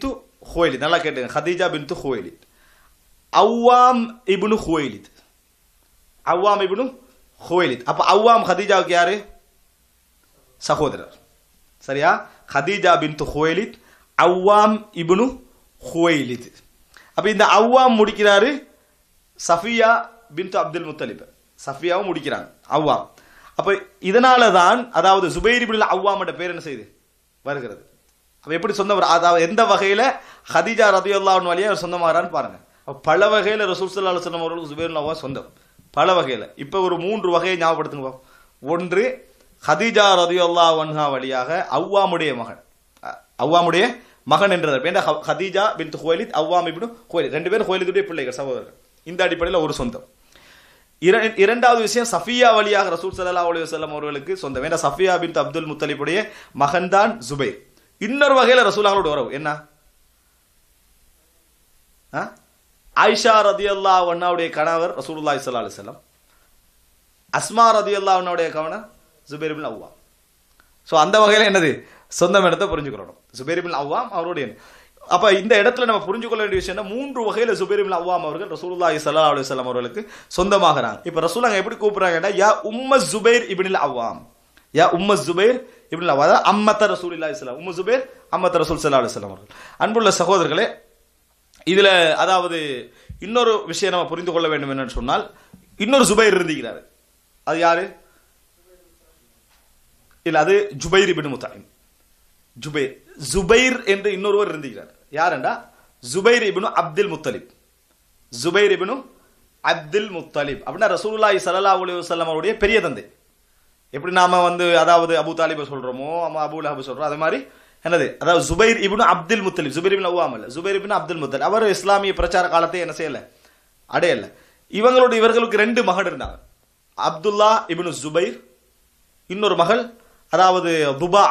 ஹுவைலித் நல்லா கேட்டுங்க ஹதீஜா பின் ஹுவைலித் அவ்வாம் இபுனு ஹுவைலித் அவ்வாம் இபுனு ஹுவைலித் அப்போ அவ்வாம் ஹதீஜாவுக்கு யாரு சகோதரர் சரியா ஹதீஜா பின் ஹுவைலித் அவ்வாம் இபுனு ஹுவைலித் அப்போ இந்த அவ்வா முடிக்கிறாரு சஃபியா பின்து அப்துல் முத்தலிப் சஃபியாவும் முடிக்கிறாங்க அவ்வா அப்போ இதனால தான் அதாவது அவ்வா அவ்வாமோட பேர் என்ன செய்யுது வருகிறது அப்போ எப்படி சொந்தவர் அதாவது எந்த வகையில் ஹதிஜா ரதியுல்லாவின் வழியாக அவர் சொந்தமாகறான்னு பாருங்கள் அப்போ பல வகையில் ரசூல் சல்லா சொன்னவர்களுக்கு அவர்களுக்கு அவ்வா சொந்தம் பல வகையில் இப்போ ஒரு மூன்று வகையை ஞாபகப்படுத்துங்க ஒன்று ஹதிஜா ரதியுல்லா வன்ஹா வழியாக அவ்வாமுடைய மகன் அவ்வாமுடைய மகன் என்றதர் பேர் ஹதீஜா பின் ஹுவலித் அவ்வாமி பின் ஹுவலித் ரெண்டு பேரும் ஹுவலிதுடைய பிள்ளைகள் சகோதரர்கள் இந்த அடிப்படையில் ஒரு சொந்தம் இரண்டாவது விஷயம் சஃபியா வழியாக ரசூல் சல்லா அலி வல்லம் அவர்களுக்கு சொந்தம் ஏன்னா சஃபியா பின் அப்துல் முத்தலிப்புடைய மகன் தான் ஜுபைர் இன்னொரு வகையில் ரசூலாவோட உறவு என்ன ஆயிஷா ரதி அல்லா அண்ணாவுடைய கணவர் ரசூலுல்லாஹி சல்லா அலி சொல்லம் அஸ்மா ரதி அல்லா அண்ணாவுடைய கவனர் ஜுபைர் பின் அவ்வா ஸோ அந்த வகையில் என்னது சொந்தம் இடத்தை புரிஞ்சுக்கொள்ளணும் சுபேரிபின் அவ்வாம் அவருடைய அப்போ இந்த இடத்துல நம்ம புரிஞ்சுக்கொள்ள வேண்டிய விஷயம் மூன்று வகையில் சுபேரிபின் அவ்வாம் அவர்கள் ரசூலுல்லாஹி சல்லா அலி சொல்லம் அவர்களுக்கு சொந்தமாகிறாங்க இப்போ ரசூலாங்க எப்படி கூப்பிடுறாங்கன்னா யா உம்ம ஜுபேர் இபின் அவ்வாம் யா உம்ம ஜுபைர் இபின் அவ்வா அம்மத்த ரசூல் இல்லா இஸ்லாம் உம்ம ஜுபேர் அம்மத்த ரசூல் சல்லா அலி அவர்கள் அன்புள்ள சகோதரர்களே இதில் அதாவது இன்னொரு விஷயம் நம்ம புரிந்து கொள்ள வேண்டும் என்னன்னு சொன்னால் இன்னொரு ஜுபைர் இருந்திருக்கிறாரு அது யாரு இல்லை அது Zubair ibn Muttalib Zubair Zubair என்று இன்னொருவர் இருந்துகிறார் யாருண்டா ஜுபைர் இபினு அப்துல் முத்தலிப் ஜுபைர் இபினு அப்துல் முத்தலிப் அப்படின்னா ரசூலுல்லாஹி சல்லா அலி வல்லம் அவருடைய பெரிய தந்தை எப்படி நாம வந்து அதாவது அபு தாலிபை சொல்றோமோ நம்ம அபு லஹபு சொல்றோம் அது மாதிரி என்னது அதாவது Zubair ibn Abdul Muttalib Zubair ibn Awwam இல்லை ஜுபைர் இபின் அப்துல் முத்தலிப் அவர் இஸ்லாமிய பிரச்சார காலத்தை என்ன செய்யலை அடையல இவங்களோட இவர்களுக்கு ரெண்டு மகள் இருந்தாங்க அப்துல்லா இபின் ஜுபைர் இன்னொரு மகள் அதாவது துபா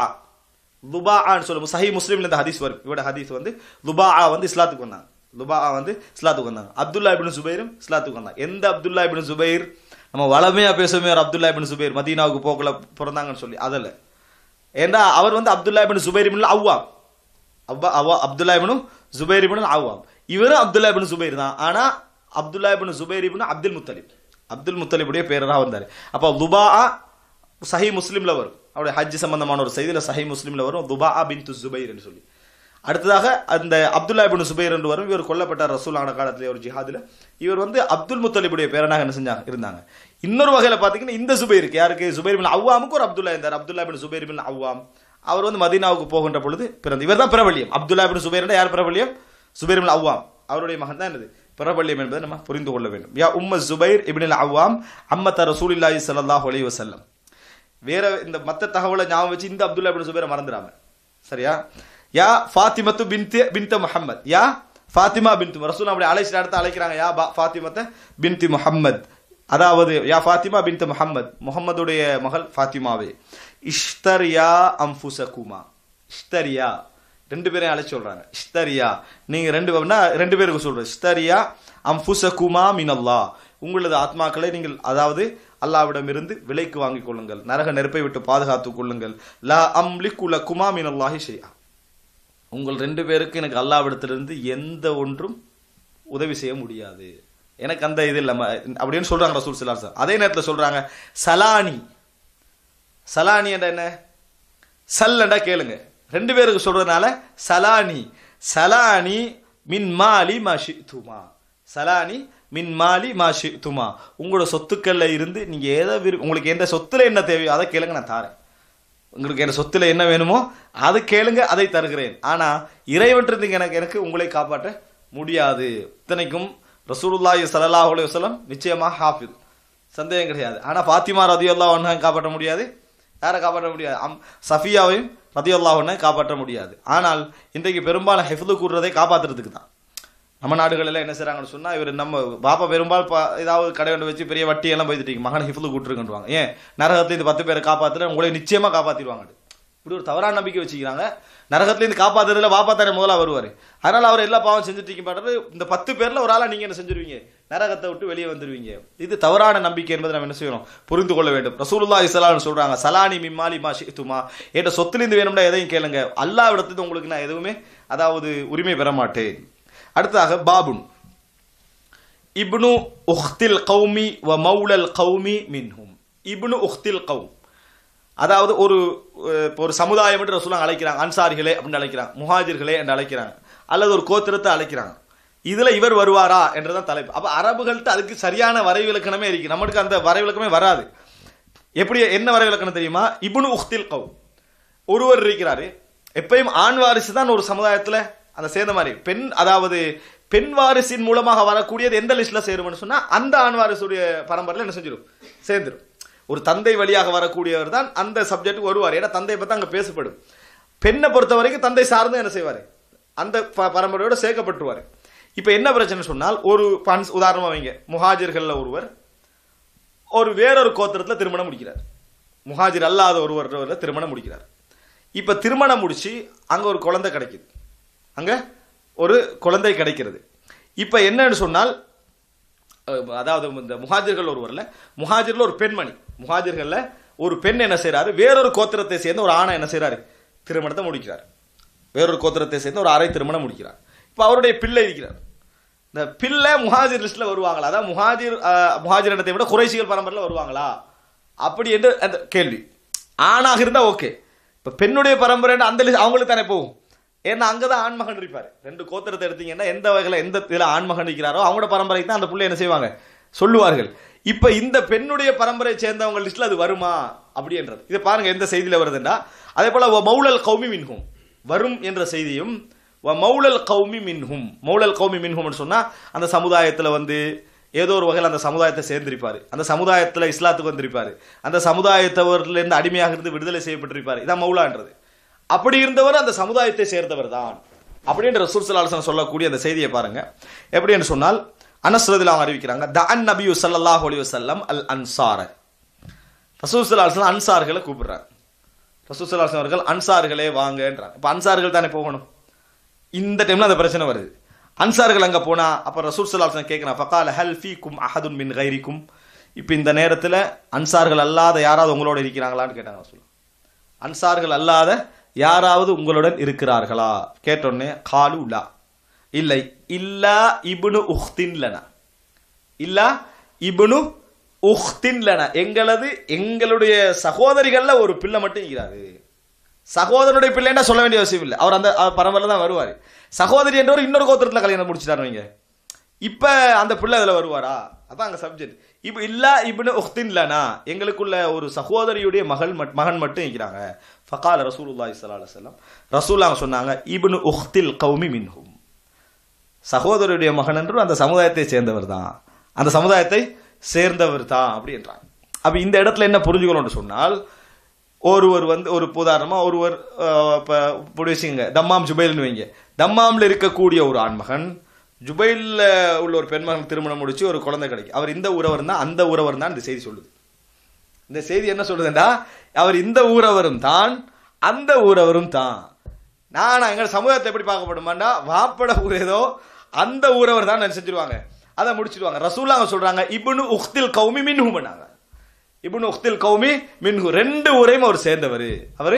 லுபாஆன்னு சொல்லுவோம் சஹி முஸ்லீம்ல இந்த ஹதீஸ் வரும் இவட ஹதீஸ் வந்து லுபாஆ வந்து இஸ்லாத்துக்கு வந்தாங்க லுபாஆ வந்து இஸ்லாத்துக்கு வந்தாங்க அப்துல்லா இபின் சுபைரும் இஸ்லாத்துக்கு வந்தாங்க எந்த அப்துல்லா இபின் சுபைர் நம்ம வளமையாக பேசுவோமே ஒரு அப்துல்லா இபின் சுபைர் மதீனாவுக்கு போகல பிறந்தாங்கன்னு சொல்லி அதில் ஏன்னா அவர் வந்து Abdullah ibn Zubair ibn Awwam Awwa Awwa Abdullah ibn Zubair ibn Awwam இவரும் அப்துல்லா இபின் சுபைர் தான் ஆனால் Abdullah ibn Zubair ibn Abdul Muttalib Abdul முத்தலிபுடைய பேரராக வந்தார் அப்போ லுபா சஹி முஸ்லீமில் வரும் அவருடைய ஹஜ் சம்பந்தமான ஒரு செய்தியில் சஹி முஸ்லீமில் வரும் துபா பின் து ஜுபைர் என்று சொல்லி அடுத்ததாக அந்த அப்துல்லா பின் சுபைர் என்று வரும் இவர் கொல்லப்பட்ட ரசூலான காலத்தில் ஒரு ஜிஹாதில் இவர் வந்து அப்துல் முத்தலிபுடைய பேரனாக என்ன செஞ்சாங்க இருந்தாங்க இன்னொரு வகையில் பார்த்தீங்கன்னா இந்த சுபைருக்கு யாருக்கு சுபைர் பின் அவ்வாமுக்கு ஒரு அப்துல்லா இருந்தார் அப்துல்லா பின் சுபைர் பின் அவ்வாம் அவர் வந்து மதீனாவுக்கு போகின்ற பொழுது பிறந்து இவர் தான் பிரபலியம் அப்துல்லா பின் சுபைர் யார் பிரபலியம் சுபைர் பின் அவ்வாம் அவருடைய மகன் தான் என்னது பிரபல்யம் என்பதை நம்ம புரிந்து கொள்ள வேண்டும் யா உம்ம சுபைர் இபின் அவ்வாம் அம்மத்த ரசூலில்லாஹி சல்லாஹ் ஒலி வசல்லம் வேற இந்த மற்ற தகவலை ஞாபகம் வச்சு இந்த அப்துல்லா பின் சுபேரை மறந்துடாம சரியா யா ஃபாத்திமத்து பின் பின்த முஹம்மத் யா ஃபாத்திமா பின்த் ரசூல் அப்படி அழைச்சி நடத்த அழைக்கிறாங்க யா பா ஃபாத்திமத்தை தி முஹம்மத் அதாவது யா ஃபாத்திமா பின் பின்த் முஹம்மத் முகம்மதுடைய மகள் ஃபாத்திமாவே இஷ்தரியா அம்ஃபுசகுமா இஷ்தரியா ரெண்டு பேரையும் அழைச்சி சொல்கிறாங்க இஷ்தரியா நீங்கள் ரெண்டு பேர்னா ரெண்டு பேருக்கு சொல்கிறோம் இஷ்தரியா அம்ஃபுசகுமா மினல்லா உங்களது ஆத்மாக்களை நீங்கள் அதாவது இருந்து விலைக்கு வாங்கிக் கொள்ளுங்கள் நரக நெருப்பை விட்டு பாதுகாத்துக் கொள்ளுங்கள் குமாமின் அல்லாஹி உங்கள் ரெண்டு பேருக்கு எனக்கு அல்லாவிடத்திலிருந்து எந்த ஒன்றும் உதவி செய்ய முடியாது எனக்கு அந்த இது இல்லை அப்படின்னு சொல்றாங்க ரசூல் சிலார் சார் அதே நேரத்தில் சொல்கிறாங்க சலானி சலானி என்ற என்ன சல்லண்டா கேளுங்க ரெண்டு பேருக்கு சொல்கிறதுனால சலானி சலானி மின் மாலி மஷி துமா சலானி மின் மாலி மாஷி துமா உங்களோட சொத்துக்களில் இருந்து நீங்கள் ஏதோ விரு உங்களுக்கு எந்த சொத்தில் என்ன தேவையோ அதை கேளுங்க நான் தாரேன் உங்களுக்கு என் சொத்தில் என்ன வேணுமோ அது கேளுங்க அதை தருகிறேன் ஆனால் இறைவன்றது எனக்கு எனக்கு உங்களை காப்பாற்ற முடியாது இத்தனைக்கும் ரசூலுல்லாய் சலல்லா உலக வசலம் நிச்சயமாக ஹாஃபில் சந்தேகம் கிடையாது ஆனால் ஃபாத்திமா ரதியுல்லா ஒன்றை காப்பாற்ற முடியாது யாரை காப்பாற்ற முடியாது அம் சஃபியாவையும் ரதியுல்லா ஒன்றை காப்பாற்ற முடியாது ஆனால் இன்றைக்கு பெரும்பாலும் ஹெஃபுது கூடுறதை காப்பாற்றுறதுக்கு தான் நம்ம நாடுகளெல்லாம் என்ன செய்கிறாங்கன்னு சொன்னால் இவர் நம்ம பாப்பா பெரும்பால் பா ஏதாவது கடை கொண்டு வச்சு பெரிய வட்டியெல்லாம் போய்த்துட்டு மகனை ஹிஃபுல் கூட்டுருக்குன்றாங்க ஏன் நரகத்துலேருந்து இந்த பத்து பேரை காப்பாற்றுற உங்களை நிச்சயமாக காப்பாற்றிடுவாங்க இப்படி ஒரு தவறான நம்பிக்கை வச்சுக்கிறாங்க நரகத்துலேருந்து காப்பாற்றுறதுல பாப்பா தானே முதலாக வருவார் அதனால் அவர் எல்லா பாவம் செஞ்சுட்டீங்க பாடுறது இந்த பத்து பேரில் ஒரு ஆளாக நீங்கள் என்ன செஞ்சுருவீங்க நரகத்தை விட்டு வெளியே வந்துடுவீங்க இது தவறான நம்பிக்கை என்பதை நம்ம என்ன செய்யணும் புரிந்து கொள்ள வேண்டும் ரசூலுல்லா இஸ்லாம்னு சொல்கிறாங்க சலானி மிம்மாலி மா ஷித்துமா என்ற சொத்துலேருந்து வேணும்னா எதையும் கேளுங்க இடத்துல உங்களுக்கு நான் எதுவுமே அதாவது உரிமை பெற மாட்டேன் அடுத்ததாக பாபுன் இப்னு உஹ்தில் கௌமி வ மௌலல் கௌமி மின்ஹும் இப்னு உஹ்தில் கௌம் அதாவது ஒரு இப்போ ஒரு சமுதாயம் என்று சொல்ல அழைக்கிறாங்க அன்சாரிகளே அப்படின்னு அழைக்கிறாங்க முஹாஜிர்களே என்று அழைக்கிறாங்க அல்லது ஒரு கோத்திரத்தை அழைக்கிறாங்க இதில் இவர் வருவாரா என்றதான் தலைப்பு அப்போ அரபுகள்கிட்ட அதுக்கு சரியான வரைவிலக்கணமே இருக்குது நம்மளுக்கு அந்த வரைவிலக்கமே வராது எப்படி என்ன வரைவிலக்கணம் தெரியுமா இபுனு உஹ்தில் கௌ ஒருவர் இருக்கிறாரு எப்பயும் ஆண் வாரிசு தான் ஒரு சமுதாயத்தில் அந்த சேர்ந்த மாதிரி பெண் அதாவது பெண் வாரிசின் மூலமாக வரக்கூடியது எந்த லிஸ்ட்ல சேரும்னு சொன்னா அந்த ஆண் வாரிசுடைய பரம்பரையில் என்ன செஞ்சிடும் சேர்ந்துடும் ஒரு தந்தை வழியாக வரக்கூடியவர் தான் அந்த சப்ஜெக்ட் வருவார் ஏன்னா தந்தையை பார்த்தா அங்கே பேசப்படும் பெண்ணை பொறுத்த வரைக்கும் தந்தை சார்ந்து என்ன செய்வார் அந்த பரம்பரையோடு சேர்க்கப்பட்டுருவார் இப்போ என்ன பிரச்சனை சொன்னால் ஒரு பன்ஸ் உதாரணமாக வைங்க முகாஜிர்களில் ஒருவர் ஒரு வேறொரு கோத்திரத்தில் திருமணம் முடிக்கிறார் முஹாஜிர் அல்லாத ஒருவர் திருமணம் முடிக்கிறார் இப்போ திருமணம் முடித்து அங்கே ஒரு குழந்தை கிடைக்குது அங்கே ஒரு குழந்தை கிடைக்கிறது இப்போ என்னன்னு சொன்னால் அதாவது இந்த முஹாஜிர்கள் ஒருவரில் முகாஜிரில் ஒரு பெண்மணி முகாஜிர்களில் ஒரு பெண் என்ன செய்கிறாரு வேறொரு கோத்திரத்தை சேர்ந்து ஒரு ஆணை என்ன செய்கிறாரு திருமணத்தை முடிக்கிறார் வேறொரு கோத்திரத்தை சேர்ந்து ஒரு அரை திருமணம் முடிக்கிறார் இப்போ அவருடைய பிள்ளை இருக்கிறார் இந்த பிள்ளை முஹாஜிர் லிஸ்ட்டில் வருவாங்களா அதான் முஹாஜிர் முஹாஜிர் இடத்தை விட குறைசிகள் பரம்பரையில் வருவாங்களா அப்படி என்று அந்த கேள்வி ஆணாக இருந்தால் ஓகே இப்போ பெண்ணுடைய பரம்பரை அந்த லிஸ்ட் அவங்களுக்கு தானே போகும் ஏன்னா அங்கே தான் ஆண்மகன் இருப்பார் ரெண்டு கோத்திரத்தை எடுத்தீங்கன்னா எந்த வகையில் எந்த இதில் ஆண்மகன் இருக்கிறாரோ அவங்களோட பரம்பரைக்கு தான் அந்த பிள்ளை என்ன செய்வாங்க சொல்லுவார்கள் இப்போ இந்த பெண்ணுடைய பரம்பரையை சேர்ந்தவங்க லிஸ்ட்டில் அது வருமா அப்படின்றது இதை பாருங்கள் எந்த செய்தியில் வருதுன்னா அதே போல் மௌலல் கௌமி மின்ஹும் வரும் என்ற செய்தியும் மௌலல் கௌமி மின்ஹும் மௌலல் கௌமி மின்ஹும்னு சொன்னால் அந்த சமுதாயத்தில் வந்து ஏதோ ஒரு வகையில் அந்த சமுதாயத்தை சேர்ந்திருப்பார் அந்த சமுதாயத்தில் இஸ்லாத்துக்கு வந்திருப்பார் அந்த சமுதாயத்தவர்லேருந்து அடிமையாக இருந்து விடுதலை செய்யப்பட்டிருப்பார் இதான் மௌலான்றது அப்படி இருந்தவர் அந்த சமுதாயத்தை சேர்ந்தவர் தான் அப்படின்ற ரசூல் சலாஹன் சொல்லக்கூடிய அந்த செய்தியை பாருங்க எப்படி என்று சொன்னால் அனஸ்ரதில் அறிவிக்கிறாங்க த அன் நபியு சல்லாஹ் அலி வல்லம் அல் அன்சார ரசூல் சலாஹன் அன்சார்களை கூப்பிடுறாங்க ரசூல் சலாஹன் அவர்கள் அன்சார்களே வாங்கன்றாங்க இப்போ அன்சார்கள் தானே போகணும் இந்த டைமில் அந்த பிரச்சனை வருது அன்சார்கள் அங்கே போனால் அப்போ ரசூல் சலாஹன் கேட்குறான் பக்கால ஹல் ஃபீ கும் அஹதுன் மின் கைரிக்கும் இப்போ இந்த நேரத்தில் அன்சார்கள் அல்லாத யாராவது உங்களோட இருக்கிறாங்களான்னு கேட்டாங்க ரசூல் அன்சார்கள் அல்லாத யாராவது உங்களுடன் இருக்கிறார்களா கேட்டோன்னே காலு உலா இல்லை இல்லா இபுனு உஹ்தின்லனா இல்லா இபுனு உஹ்தின்லனா எங்களது எங்களுடைய சகோதரிகளில் ஒரு பிள்ளை மட்டும் இருக்கிறாரு சகோதரனுடைய பிள்ளைன்னா சொல்ல வேண்டிய அவசியம் இல்லை அவர் அந்த பரம்பரில் தான் வருவார் சகோதரி என்றவர் இன்னொரு கோத்திரத்தில் கல்யாணம் முடிச்சிட்டாரு நீங்கள் இப்போ அந்த பிள்ளை அதில் வருவாரா அப்போ அங்கே சப்ஜெக்ட் இப்போ இல்லை இப்படின்னு உஹ்தின் இல்லைனா எங்களுக்குள்ள ஒரு சகோதரியுடைய மகள் மட் மகன் மட்டும் இருக்கிறாங்க ஃபகால ரசூலுல்லா இஸ்லா அலுவலாம் ரசூலாங்க சொன்னாங்க இபின் உஹ்தில் கௌமி மின்ஹும் சகோதரருடைய மகன் என்று அந்த சமுதாயத்தை சேர்ந்தவர் தான் அந்த சமுதாயத்தை சேர்ந்தவர் தான் அப்படி என்றாங்க அப்போ இந்த இடத்துல என்ன புரிஞ்சுக்கணும்னு சொன்னால் ஒருவர் வந்து ஒரு உதாரணமாக ஒருவர் இப்போ வச்சுங்க தம்மாம் ஜுபைல்னு வைங்க தம்மாமில் இருக்கக்கூடிய ஒரு ஆண்மகன் ஜுபைலில் உள்ள ஒரு பெண்மகன் திருமணம் முடிச்சு ஒரு குழந்தை கிடைக்கும் அவர் இந்த உறவர் தான் அந்த உறவர் தான் இந்த செய்தி சொல்லுது இந்த செய்தி என்ன சொல்லுதுண்டா அவர் இந்த ஊரவரும் தான் அந்த ஊரவரும் தான் நான் எங்கள் சமூகத்தை எப்படி பார்க்கப்படுமாண்டா வாப்பட ஊர் ஏதோ அந்த ஊரவர் தான் செஞ்சிருவாங்க அதை முடிச்சிருவாங்க ரசூலா அவங்க சொல்றாங்க இபுனு உக்தில் கௌமி பண்ணாங்க இபுனு உக்தில் கௌமி மின்ஹு ரெண்டு ஊரையும் அவர் சேர்ந்தவர் அவர்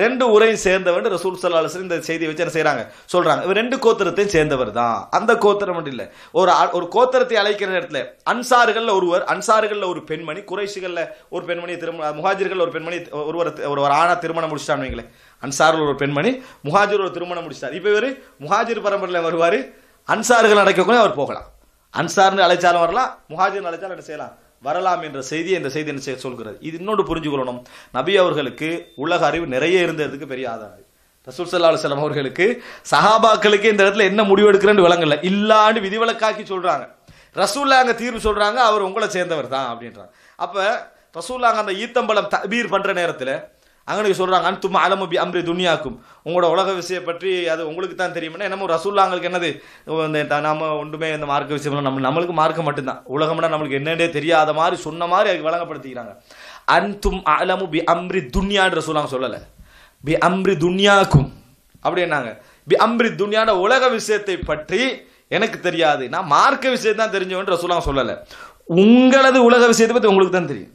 ரெண்டு உரையும் சேர்ந்தவர் ரசூல் சல்லா அலிஸ்லாம் இந்த செய்தி வச்சு என்ன செய்கிறாங்க சொல்கிறாங்க இவர் ரெண்டு கோத்திரத்தையும் சேர்ந்தவர் தான் அந்த கோத்திரம் மட்டும் இல்லை ஒரு ஒரு கோத்திரத்தை அழைக்கிற இடத்துல அன்சாறுகளில் ஒருவர் அன்சாறுகளில் ஒரு பெண்மணி குறைசிகளில் ஒரு பெண்மணி திருமணம் முகாஜிர்கள் ஒரு பெண்மணி ஒருவர் ஒரு ஒரு ஆணாக திருமணம் முடிச்சிட்டான்னு வைங்களேன் அன்சாரில் ஒரு பெண்மணி முஹாஜிர் ஒரு திருமணம் முடிச்சிட்டார் இப்போ இவர் முஹாஜிர் பரம்பரையில் வருவார் அன்சார்கள் நடக்கக்கூட அவர் போகலாம் அன்சார்னு அழைச்சாலும் வரலாம் முஹாஜிர்னு அழைச்சாலும் என்ன செய்யலாம் வரலாம் என்ற செய்தியை இந்த செய்தி என்ன சொல்கிறது இது இன்னொன்று புரிஞ்சு கொள்ளணும் நபி அவர்களுக்கு உலக அறிவு நிறைய இருந்ததுக்கு பெரிய ஆதாரம் ரசூல் சல்லா அலுவலம் அவர்களுக்கு சஹாபாக்களுக்கு இந்த இடத்துல என்ன முடிவு எடுக்கிறேன்னு விளங்கல இல்லான்னு விதிவிலக்காக்கி சொல்கிறாங்க ரசூல்லா அங்கே தீர்வு சொல்கிறாங்க அவர் உங்களை சேர்ந்தவர் தான் அப்படின்றாங்க அப்போ ரசூல்லாங்க அந்த ஈத்தம்பலம் தபீர் பண்ணுற நேரத்தில் அங்கே சொல்கிறாங்க அன்தும் அலமு பி அம்ரி துனியாக்கும் உங்களோட உலக விஷயம் பற்றி அது உங்களுக்கு தான் தெரியும்னா என்னமோ ரசூல்லாங்களுக்கு என்னது இந்த நம்ம ஒன்றுமே இந்த மார்க்க விஷயம்லாம் நம்ம நம்மளுக்கு மார்க்க மட்டும்தான் உலகம்னா நம்மளுக்கு என்னென்னே தெரியாத மாதிரி சொன்ன மாதிரி அதுக்கு வழங்கப்படுத்திக்கிறாங்க அன்தும் அலமு பி அம்ரி துன்யான்ற சொல்லாங்க சொல்லலை பி அம்ரி துன்யாக்கும் என்னாங்க பி அம்ரி துன்யான உலக விஷயத்தை பற்றி எனக்கு தெரியாது நான் மார்க்க விஷயத்தான் தான் ரசூலாங்க சொல்லலை உங்களது உலக விஷயத்தை பற்றி உங்களுக்கு தான் தெரியும்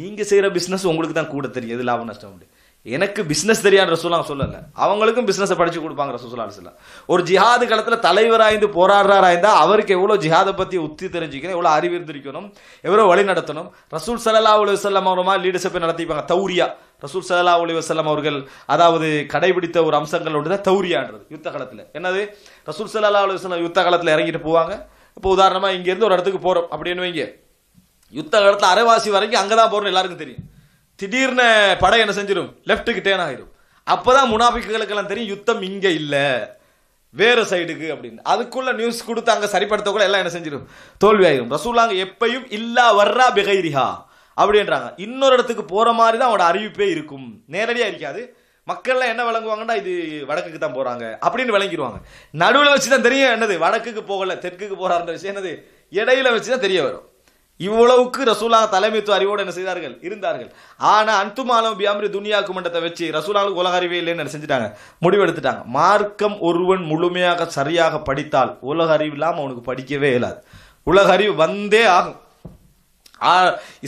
நீங்கள் செய்கிற பிஸ்னஸ் உங்களுக்கு தான் கூட தெரியும் எது லாபம் நஷ்டம் அப்படி எனக்கு பிஸ்னஸ் தெரியாத ரசூலாம் சொல்லலை அவங்களுக்கும் பிஸ்னஸை படித்து கொடுப்பாங்க ரசூலா அரசுலாம் ஒரு ஜிஹாது காலத்தில் தலைவராய்ந்து போராடுறாராய்ந்தா அவருக்கு எவ்வளோ ஜிஹாதை பற்றி உத்தி தெரிஞ்சுக்கணும் எவ்வளோ அறிவு இருந்திருக்கணும் எவ்வளோ வழி நடத்தணும் ரசூல் சல்லா அலி வசல்லாம் அவருமா லீடர்ஷிப்பை நடத்திப்பாங்க தௌரியா ரசூல் சல்லா உலக செல்லம் அவர்கள் அதாவது கடைபிடித்த ஒரு அம்சங்கள் தான் தௌரியான்றது யுத்த காலத்தில் என்னது ரசூல் சல்லா உலக செல்லம் யுத்த காலத்தில் இறங்கிட்டு போவாங்க இப்போ உதாரணமாக இங்கேருந்து ஒரு இடத்துக்கு போகிறோம் அப்படின்னு வைங்க யுத்த காலத்தில் அரைவாசி வரைக்கும் அங்கே தான் போகிறோம் எல்லாருக்கும் தெரியும் திடீர்னு படம் என்ன செஞ்சிடும் லெஃப்ட்டுக்கு டேன் ஆகிடும் அப்போ தான் முனாபிக்குகளுக்கெல்லாம் தெரியும் யுத்தம் இங்கே இல்லை வேறு சைடுக்கு அப்படின்னு அதுக்குள்ளே நியூஸ் கொடுத்து அங்கே சரிப்படுத்தக்குள்ள எல்லாம் என்ன செஞ்சிடும் தோல்வி ஆகிடும் ரசூலாங்க எப்பையும் இல்லா வர்றா பிகைரிஹா அப்படின்றாங்க இன்னொரு இடத்துக்கு போகிற மாதிரி தான் அவனோட அறிவிப்பே இருக்கும் நேரடியாக இருக்காது மக்கள்லாம் என்ன விளங்குவாங்கன்னா இது வடக்குக்கு தான் போகிறாங்க அப்படின்னு விளங்கிடுவாங்க நடுவில் வச்சு தான் தெரியும் என்னது வடக்குக்கு போகலை தெற்குக்கு போகிறாருன்ற விஷயம் என்னது இடையில வச்சு தான் தெரிய வரும் இவ்வளவுக்கு ரசூலா தலைமைத்துவ அறிவோடு என்ன செய்தார்கள் இருந்தார்கள் ஆனால் அன்துமாலம் பியாமரி துனியாக்கு மண்டத்தை வச்சு ரசூலாவுக்கு உலக அறிவே இல்லைன்னு என்ன செஞ்சுட்டாங்க முடிவெடுத்துட்டாங்க மார்க்கம் ஒருவன் முழுமையாக சரியாக படித்தால் உலக அறிவு இல்லாமல் அவனுக்கு படிக்கவே இயலாது உலக அறிவு வந்தே ஆகும்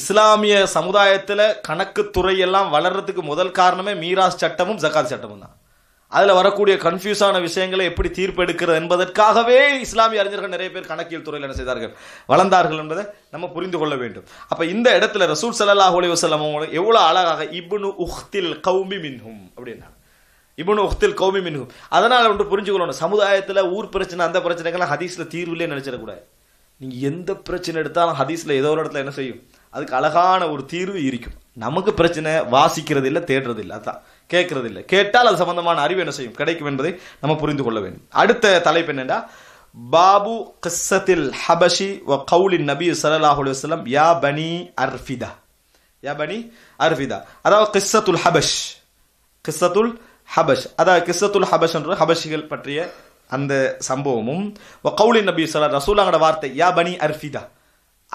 இஸ்லாமிய சமுதாயத்தில் கணக்கு துறையெல்லாம் வளர்றதுக்கு முதல் காரணமே மீராஸ் சட்டமும் ஜக்காத் சட்டமும் தான் அதில் வரக்கூடிய கன்ஃபியூஸான விஷயங்களை எப்படி தீர்ப்பு எடுக்கிறது என்பதற்காகவே இஸ்லாமிய அறிஞர்கள் நிறைய பேர் கணக்கியல் துறையில் என்ன செய்தார்கள் வளர்ந்தார்கள் என்பதை நம்ம புரிந்து கொள்ள வேண்டும் அப்போ இந்த இடத்துல ரசூல் சல்லாஹ் அலி வசலம் எவ்வளோ அழகாக இபுனு உஹ்தில் கௌமி மின்ஹும் அப்படின்னா இபுனு உஹ்தில் கௌமி மின்ஹும் அதனால் ஒன்று கொள்ளணும் சமுதாயத்தில் ஊர் பிரச்சனை அந்த பிரச்சனைகள்லாம் ஹதீஸில் தீர்வுலேயே நினச்சிடக்கூடாது நீங்கள் எந்த பிரச்சனை எடுத்தாலும் ஹதீஸில் ஏதோ ஒரு இடத்துல என்ன செய்யும் அதுக்கு அழகான ஒரு தீர்வு இருக்கும் நமக்கு பிரச்சனை வாசிக்கிறது இல்லை தேடுறது இல்லை அதுதான் கேட்கறது இல்லை கேட்டால் அது சம்பந்தமான அறிவு என்ன செய்யும் கிடைக்கும் என்பதை நம்ம புரிந்து கொள்ள வேண்டும் அடுத்த தலைப்பு என்னென்னா பாபு கிஸ்ஸத்தில் ஹபஷி வ கவுலின் நபி சல்லாஹ் அலுவலம் யா பனி அர்ஃபிதா யா பனி அர்ஃபிதா அதாவது கிஸ்ஸத்துல் ஹபஷ் கிஸ்ஸத்துல் ஹபஷ் அதாவது கிஸ்ஸத்துல் ஹபஷ் என்ற ஹபஷிகள் பற்றிய அந்த சம்பவமும் கவுலின் நபி சலா ரசூலாங்கட வார்த்தை யா பனி அர்ஃபிதா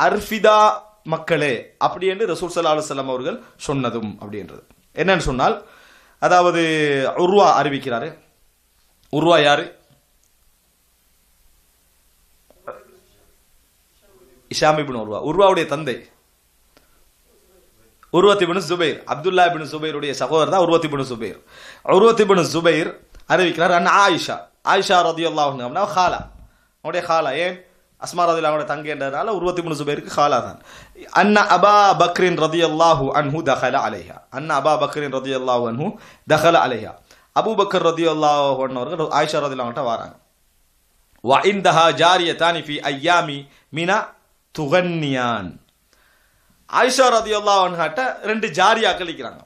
அர்ஃபிதா மக்களே அப்படி என்று ரசூல் சல்லா அலுவலம் அவர்கள் சொன்னதும் அப்படின்றது என்னன்னு சொன்னால் அதாவது உருவா அறிவிக்கிறாரு உருவா யாரு இஷாமிபின் உருவா உருவாவுடைய தந்தை உருவத்திபின் சுபைர் அப்துல்லா பின் சுபைருடைய சகோதரர் தான் உருவத்திபின் சுபைர் உருவத்திபின் சுபைர் அறிவிக்கிறார் அண்ணா ஆயிஷா ஆயிஷா ரதியுல்லா அவங்க ஹாலா அவனுடைய ஹாலா ஏன் அஸ்மாரதில் அவனோட தங்கன்றதுனால உருவத்தி மூணு பேருக்கு ஹாலா தான் அண்ணா அபா பக்ரின் ரதி அல்லாஹூ அன்ஹு தஹல அலையா அண்ணா அபா பக்ரின் ரதி அல்லாஹூ அன்ஹு தஹல அலையா அபு பக்ர் ரதி அல்லாஹன்வர்கள் ஆயிஷா ரதில் அவன்கிட்ட வராங்க வ இந்தஹா ஜாரிய தானிஃபி ஐயாமி மினா துகன்யான் ஆயிஷா ரதி அல்லாஹன்ஹாட்ட ரெண்டு ஜாரியா கழிக்கிறாங்க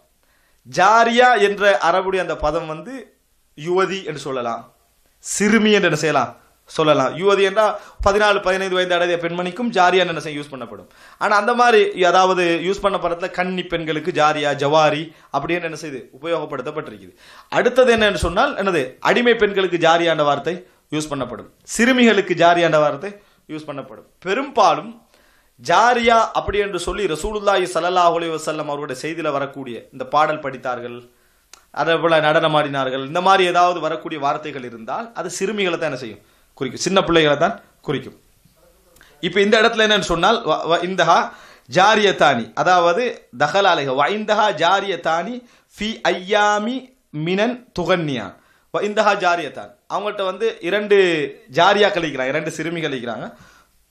ஜாரியா என்ற அரபுடைய அந்த பதம் வந்து யுவதி என்று சொல்லலாம் சிறுமி என்று என்ன செய்யலாம் சொல்லலாம் யுவதி என்றால் பதினாலு பதினைந்து வயது அடைய பெண்மணிக்கும் ஜாரியா என்ன யூஸ் பண்ணப்படும் ஆனால் அந்த மாதிரி அதாவது யூஸ் பண்ண படத்தில் கன்னி பெண்களுக்கு ஜாரியா ஜவாரி அப்படின்னு என்ன செய்யுது உபயோகப்படுத்தப்பட்டிருக்குது அடுத்தது என்னன்னு சொன்னால் என்னது அடிமை பெண்களுக்கு ஜாரியாண்ட வார்த்தை யூஸ் பண்ணப்படும் சிறுமிகளுக்கு ஜாரியாண்ட வார்த்தை யூஸ் பண்ணப்படும் பெரும்பாலும் ஜாரியா அப்படி என்று சொல்லி ரசூலுல்லாஹி சல்லாஹ் அலி வசல்லம் அவருடைய செய்தியில் வரக்கூடிய இந்த பாடல் படித்தார்கள் அதே போல் நடனமாடினார்கள் இந்த மாதிரி ஏதாவது வரக்கூடிய வார்த்தைகள் இருந்தால் அது சிறுமிகளை தான் என்ன செய்யும் குறிக்கும் சின்ன பிள்ளைகளை தான் குறிக்கும் இப்போ இந்த இடத்துல என்னன்னு சொன்னால் இந்தஹா தானி அதாவது தஹலாலக வைந்தஹா தானி ஃபி ஐயாமி மினன் துகன்னியான் இந்தஹா ஜாரியத்தான் அவங்கள்ட்ட வந்து இரண்டு ஜாரியா கழிக்கிறாங்க இரண்டு சிறுமி கழிக்கிறாங்க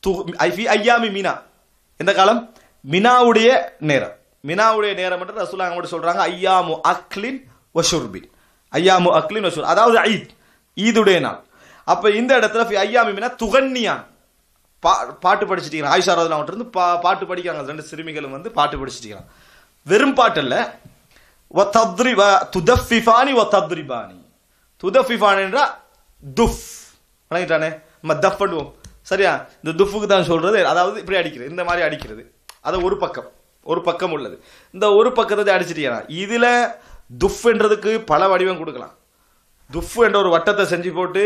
து ஃபி ஐயாமி மினா எந்த காலம் மினாவுடைய நேரம் மினாவுடைய நேரம் என்று ரசூலா மட்டும் சொல்கிறாங்க ஐயாமு அக்லின் ஒஷுர்பின் ஐயாமு அக்லின் ஒஷுர் அதாவது ஐத் ஈதுடைய நாள் அப்போ இந்த இடத்துல ஐயா மீமினா துகன்னியான் பா பாட்டு படிச்சுட்டு ஆயுஷா ராஜன் அவன்கிட்ட இருந்து பா பாட்டு படிக்கிறாங்க ரெண்டு சிறுமிகளும் வந்து பாட்டு படிச்சுட்டு வெறும் பாட்டு இல்லை ஒத்தத்ரிபா துதஃபிஃபானி ஒத்தத்ரிபானி துதஃபிஃபானின்றா துஃப் வணங்கிட்டானே நம்ம தஃப் பண்ணுவோம் சரியா இந்த துஃபுக்கு தான் சொல்கிறது அதாவது இப்படி அடிக்கிறது இந்த மாதிரி அடிக்கிறது அதை ஒரு பக்கம் ஒரு பக்கம் உள்ளது இந்த ஒரு பக்கத்தை அடிச்சிட்டீங்கன்னா இதில் துஃப்ன்றதுக்கு பல வடிவம் கொடுக்கலாம் துஃப் என்ற ஒரு வட்டத்தை செஞ்சு போட்டு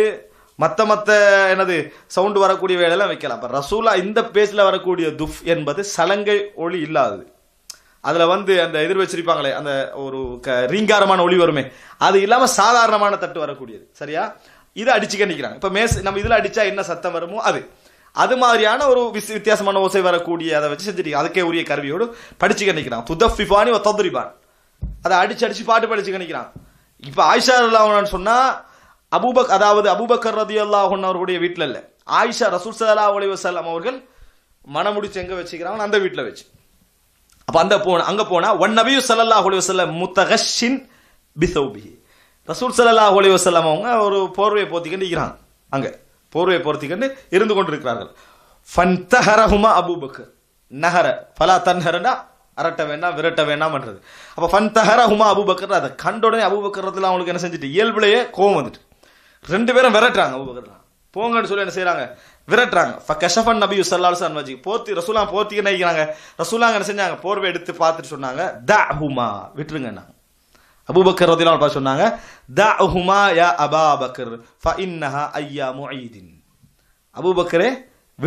மற்ற மற்ற எனது சவுண்டு வரக்கூடிய வேலையெல்லாம் வைக்கலாம் இப்போ ரசூலா இந்த பேஜில் வரக்கூடிய துஃப் என்பது சலங்கை ஒளி இல்லாதது அதில் வந்து அந்த எதிர் வச்சிருப்பாங்களே அந்த ஒரு க ரீங்காரமான ஒளி வருமே அது இல்லாமல் சாதாரணமான தட்டு வரக்கூடியது சரியா இதை அடிச்சுக்க நிற்கிறாங்க இப்போ மேஸ் நம்ம இதில் அடித்தா என்ன சத்தம் வருமோ அது அது மாதிரியான ஒரு விஸ் வித்தியாசமான ஓசை வரக்கூடிய அதை வச்சு செஞ்சுட்டு அதுக்கே உரிய கருவியோடு படிச்சுக்க நிற்கிறான் துதஃபிஃபானி ஒத்ததுரிபான் அதை அடிச்சு அடிச்சு பாட்டு படிச்சுக்க நிற்கிறான் இப்போ ஆயிஷா இல்லாமன்னு சொன்னால் அபூபக் அதாவது அபூபக்கர் ரதி அல்லாஹன் அவர்களுடைய வீட்டில் இல்லை ஆயிஷா ரசூல் சல்லா அலி வசலாம் அவர்கள் மனமுடிச்சு எங்கே வச்சுக்கிறாங்க அந்த வீட்டில் வச்சு அப்போ அந்த போன அங்கே போனால் ஒன் நபியூ சல்லாஹ் அலி வசல்லம் முத்தகஷின் பிசௌபி ரசூல் சல்லாஹ் அலி வசல்லாம் அவங்க ஒரு போர்வையை போத்திக்கிட்டு இருக்கிறாங்க அங்கே போர்வையை போர்த்திக்கிட்டு இருந்து இருக்கிறார்கள் ஃபன் தஹரஹுமா அபூபக்கர் நஹர பலா தன்ஹரடா அரட்ட வேண்டாம் விரட்ட வேண்டாம்ன்றது அப்போ ஃபன் தஹரஹுமா அபூபக்கர் அதை கண்ட உடனே அபூபக்கரத்தில் அவங்களுக்கு என்ன செஞ்சுட்டு இயல்புலையே கோவம் வந்துட்டு ரெண்டு பேரும் விரட்டுறாங்க அபூபக்கர் போங்கன்னு சொல்லி என்ன செய்யறாங்க விரட்டுறாங்க ஃப கஷபன் நபி சல்லாஸ் அன்வாஜி போர்த்தி ரசூலா போர்த்திக்கு நினைக்கிறாங்க ரசூலாங்க என்ன செஞ்சாங்க போர்வை எடுத்து பார்த்துட்டு சொன்னாங்க த ஹுமா விட்டுருங்கன்னாங்க அபூபக்கர் ரதிலால் பார்த்து சொன்னாங்க த ஹுமா யா அபா பக்கர் ஃப இன்னஹா ஐயா முஐதீன் அபூபக்கரே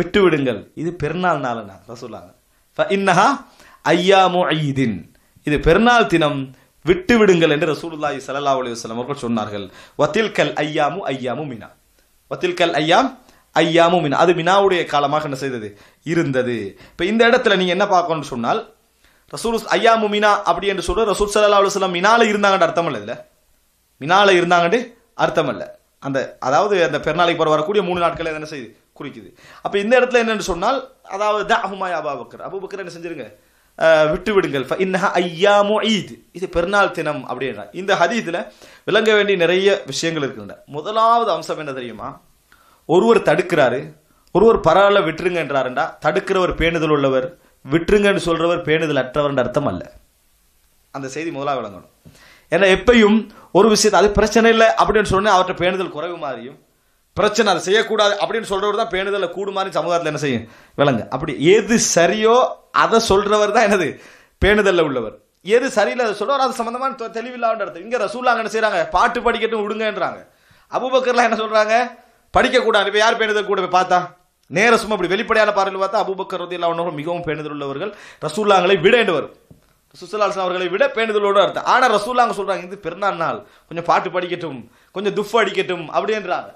விட்டு விடுங்கள் இது பெருநாள் நாள் நாளுனா ரசூலாங்க ஃப இன்னஹா ஐயா முஐதீன் இது பெருநாள் தினம் விட்டு விடுங்கள் என்று ரசூலுல்லாஹி ஸல்லல்லாஹு அலைஹி வஸல்லம் அவர்கள் சொன்னார்கள் வத்தில் கல் ஐயாமு ஐயாமு மினா வத்தில் கல் ஐயாம் ஐயாமு மினா அது மினாவுடைய காலமாக என்ன செய்தது இருந்தது இப்போ இந்த இடத்துல நீங்கள் என்ன பார்க்கணும்னு சொன்னால் ரசூல் ஐயாமு மினா அப்படி என்று சொல்ற ரசூல் சல்லா அலுவலம் மினால இருந்தாங்கன்னு அர்த்தம் இல்லை இல்லை மினால இருந்தாங்கன்னு அர்த்தம் இல்லை அந்த அதாவது அந்த பெருநாளைக்கு போற வரக்கூடிய மூணு நாட்கள் என்ன செய்யுது குறிக்குது அப்போ இந்த இடத்துல என்னென்னு சொன்னால் அதாவது அபுமாய் அபாபக்கர் அபுபக்கர் என்ன செஞ்சிருங்க விட்டுவிடுங்கள் இன்னஹா ஐயாமோ ஈத் இது பெருநாள் தினம் அப்படின்றான் இந்த ஹதீத்தில் விளங்க வேண்டிய நிறைய விஷயங்கள் இருக்கின்றன முதலாவது அம்சம் என்ன தெரியுமா ஒருவர் தடுக்கிறாரு ஒருவர் பரவாயில்ல விட்டுருங்க என்றாருண்டா தடுக்கிறவர் பேணுதல் உள்ளவர் விட்டுருங்கன்னு சொல்கிறவர் பேணுதல் அற்றவர்ன்ற அர்த்தம் அல்ல அந்த செய்தி முதலாக விளங்கணும் ஏன்னா எப்பையும் ஒரு விஷயத்தை அது பிரச்சனை இல்லை அப்படின்னு சொன்னேன் அவற்றை பேணுதல் குறைவு மாதிரியும் பிரச்சனை அதை செய்யக்கூடாது அப்படின்னு சொல்கிறவர் தான் பேணுதலை கூடுமாறு சமூகத்தில் என்ன செய்யும் விலங்கு அப்படி எது சரியோ அதை சொல்கிறவர் தான் என்னது பேணுதலில் உள்ளவர் எது சரியில்லை அதை சொல்றவர் அது சம்மந்தமான தெளிவில்லாத இங்கே ரசூலாங்க என்ன செய்கிறாங்க பாட்டு படிக்கட்டும் விடுங்கன்றாங்க அபுபக்கர்லாம் என்ன சொல்கிறாங்க படிக்கக்கூடாது இப்போ யார் பேணுதல் கூட பார்த்தா நேர சும்மா அப்படி வெளிப்படையான பார்வையில் பார்த்தா அபுபக்கர் ரதி இல்லாமல் மிகவும் பேணுதல் உள்ளவர்கள் ரசூல்லாங்களை விட என்று வரும் சுசலாசன் அவர்களை விட பேணுதலோடு அர்த்தம் ஆனால் ரசூல்லாங்க சொல்கிறாங்க இது பெருநாள் நாள் கொஞ்சம் பாட்டு படிக்கட்டும் கொஞ்சம் துஃப் அடிக்கட்டும் அப்படின்றாங்க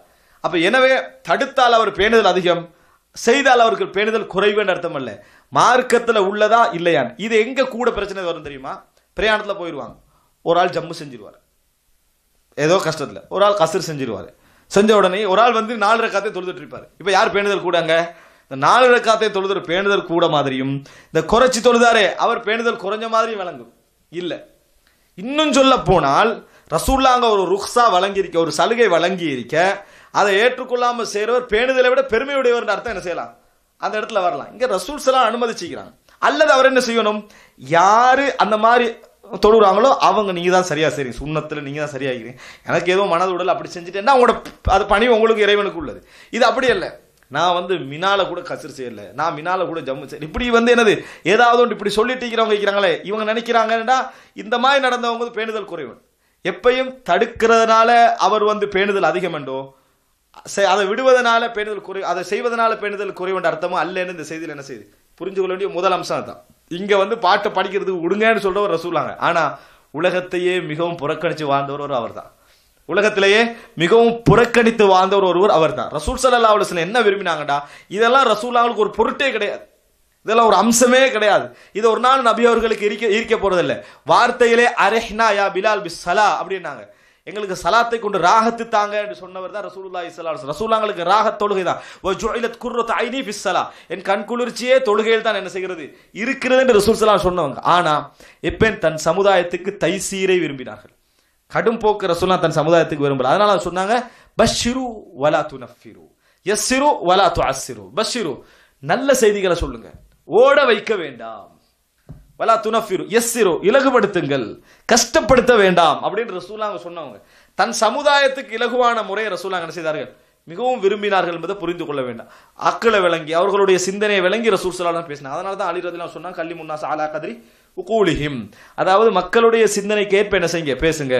அப்போ எனவே தடுத்தால் அவர் பேணுதல் அதிகம் செய்தால் அவருக்கு பேணுதல் குறைவுன்னு அர்த்தம் அல்ல மார்க்கத்தில் உள்ளதா இல்லையான் இது எங்க கூட பிரச்சனை வரும் தெரியுமா பிரயாணத்தில் போயிடுவாங்க ஒரு ஆள் ஜம்மு செஞ்சிருவார் ஏதோ கஷ்டத்தில் ஒரு ஆள் கசர் செஞ்சிருவார் செஞ்ச உடனே ஒரு ஆள் வந்து நாலு ரக்காத்தையும் தொழுதுட்டு இருப்பாரு இப்போ யார் பேணுதல் கூடாங்க இந்த நாலு ரக்காத்தையும் தொழுதுற பேணுதல் கூட மாதிரியும் இந்த குறைச்சி தொழுதாரே அவர் பேணுதல் குறைஞ்ச மாதிரியும் விளங்கும் இல்லை இன்னும் சொல்ல போனால் ரசூல்லாங்க ஒரு ருக்ஸா வழங்கியிருக்க ஒரு சலுகை வழங்கி இருக்க அதை ஏற்றுக்கொள்ளாமல் செய்கிறவர் பேணுதலை விட பெருமையுடையவர் அர்த்தம் என்ன செய்யலாம் அந்த இடத்துல வரலாம் இங்கே ரசூல்ஸ் எல்லாம் அனுமதிச்சுக்கிறாங்க அல்லது அவர் என்ன செய்யணும் யாரு அந்த மாதிரி தொடுறாங்களோ அவங்க நீங்கள் தான் சரியாக செய்றீங்க சுண்ணத்தில் நீங்கள் தான் சரியாகிறீங்க எனக்கு ஏதோ மனது உடல் அப்படி செஞ்சுட்டேன்னா அவங்களோட அது பணி உங்களுக்கு இறைவனுக்கு உள்ளது இது அப்படி இல்லை நான் வந்து மினால கூட கசிறு செய்யல நான் மினால கூட ஜம்மு செய்யல இப்படி வந்து என்னது ஏதாவது ஒன்று இப்படி சொல்லிட்டு இருக்கிறவங்க இருக்கிறாங்களே இவங்க நினைக்கிறாங்கன்னா இந்த மாதிரி நடந்தவங்க பேணுதல் குறைவன் எப்பையும் தடுக்கிறதுனால அவர் வந்து பேணுதல் அதிகம் என்றோ அதை விடுவதனால பேணுதல் குறை அதை செய்வதனால பேணுதல் குறைவென்ற அர்த்தமும் அல்லன்னு இந்த செய்தியில் என்ன செய்யுது புரிஞ்சு கொள்ள வேண்டிய முதல் அம்சம் தான் இங்கே வந்து பாட்டை படிக்கிறதுக்கு விடுங்கன்னு சொல்கிறவர் ரசூலாங்க ஆனால் உலகத்தையே மிகவும் புறக்கணித்து வாழ்ந்தவர் அவர் தான் உலகத்திலேயே மிகவும் புறக்கணித்து வாழ்ந்தவர் ஒருவர் அவர் தான் ரசூல் சல்லா அவளை என்ன விரும்பினாங்கடா இதெல்லாம் ரசூல் ஒரு பொருட்டே கிடையாது இதெல்லாம் ஒரு அம்சமே கிடையாது இது ஒரு நாள் நபி அவர்களுக்கு இருக்க இருக்க போறதில்லை வார்த்தையிலே அரஹ்னா யா பிலால் பி சலா அப்படின்னாங்க எங்களுக்கு சலாத்தை கொண்டு ராகத்து தாங்க என்று சொன்னவர் தான் ரசூலுல்லா இஸ்லா ரசூலாங்களுக்கு ராக தொழுகை தான் ஓ ஜோயிலத் குர்ரத் ஐனி ஃபிஸ்ஸலா என் கண் குளிர்ச்சியே தொழுகையில் தான் என்ன செய்கிறது இருக்கிறது என்று ரசூல் சலாம் சொன்னவங்க ஆனால் எப்பேன் தன் சமுதாயத்துக்கு தைசீரை விரும்பினார்கள் கடும் போக்கு ரசூலா தன் சமுதாயத்துக்கு விரும்பல அதனால சொன்னாங்க பஷிரு வலா துனஃபிரு எஸ்ஸிரு வலா து அஸ்ஸிரு பஷிரு நல்ல செய்திகளை சொல்லுங்க ஓட வைக்க வேண்டாம் வலா எஸ் எஸ்ஸிரு இலகுபடுத்துங்கள் கஷ்டப்படுத்த வேண்டாம் அப்படின்னு ரசூலாங்க சொன்னவங்க தன் சமுதாயத்துக்கு இலகுவான முறையை ரசூலாங்க என்ன செய்தார்கள் மிகவும் விரும்பினார்கள் என்பதை புரிந்து கொள்ள வேண்டாம் அக்களை விளங்கி அவர்களுடைய சிந்தனையை விளங்கி ரசூல் சலாலாம் பேசினார் அதனால தான் அலி ரதிலாம் சொன்னாங்க கல்லி முன்னாஸ் ஆலா கதிரி உகூலிஹிம் அதாவது மக்களுடைய சிந்தனை கேட்ப என்ன செய்யுங்க பேசுங்க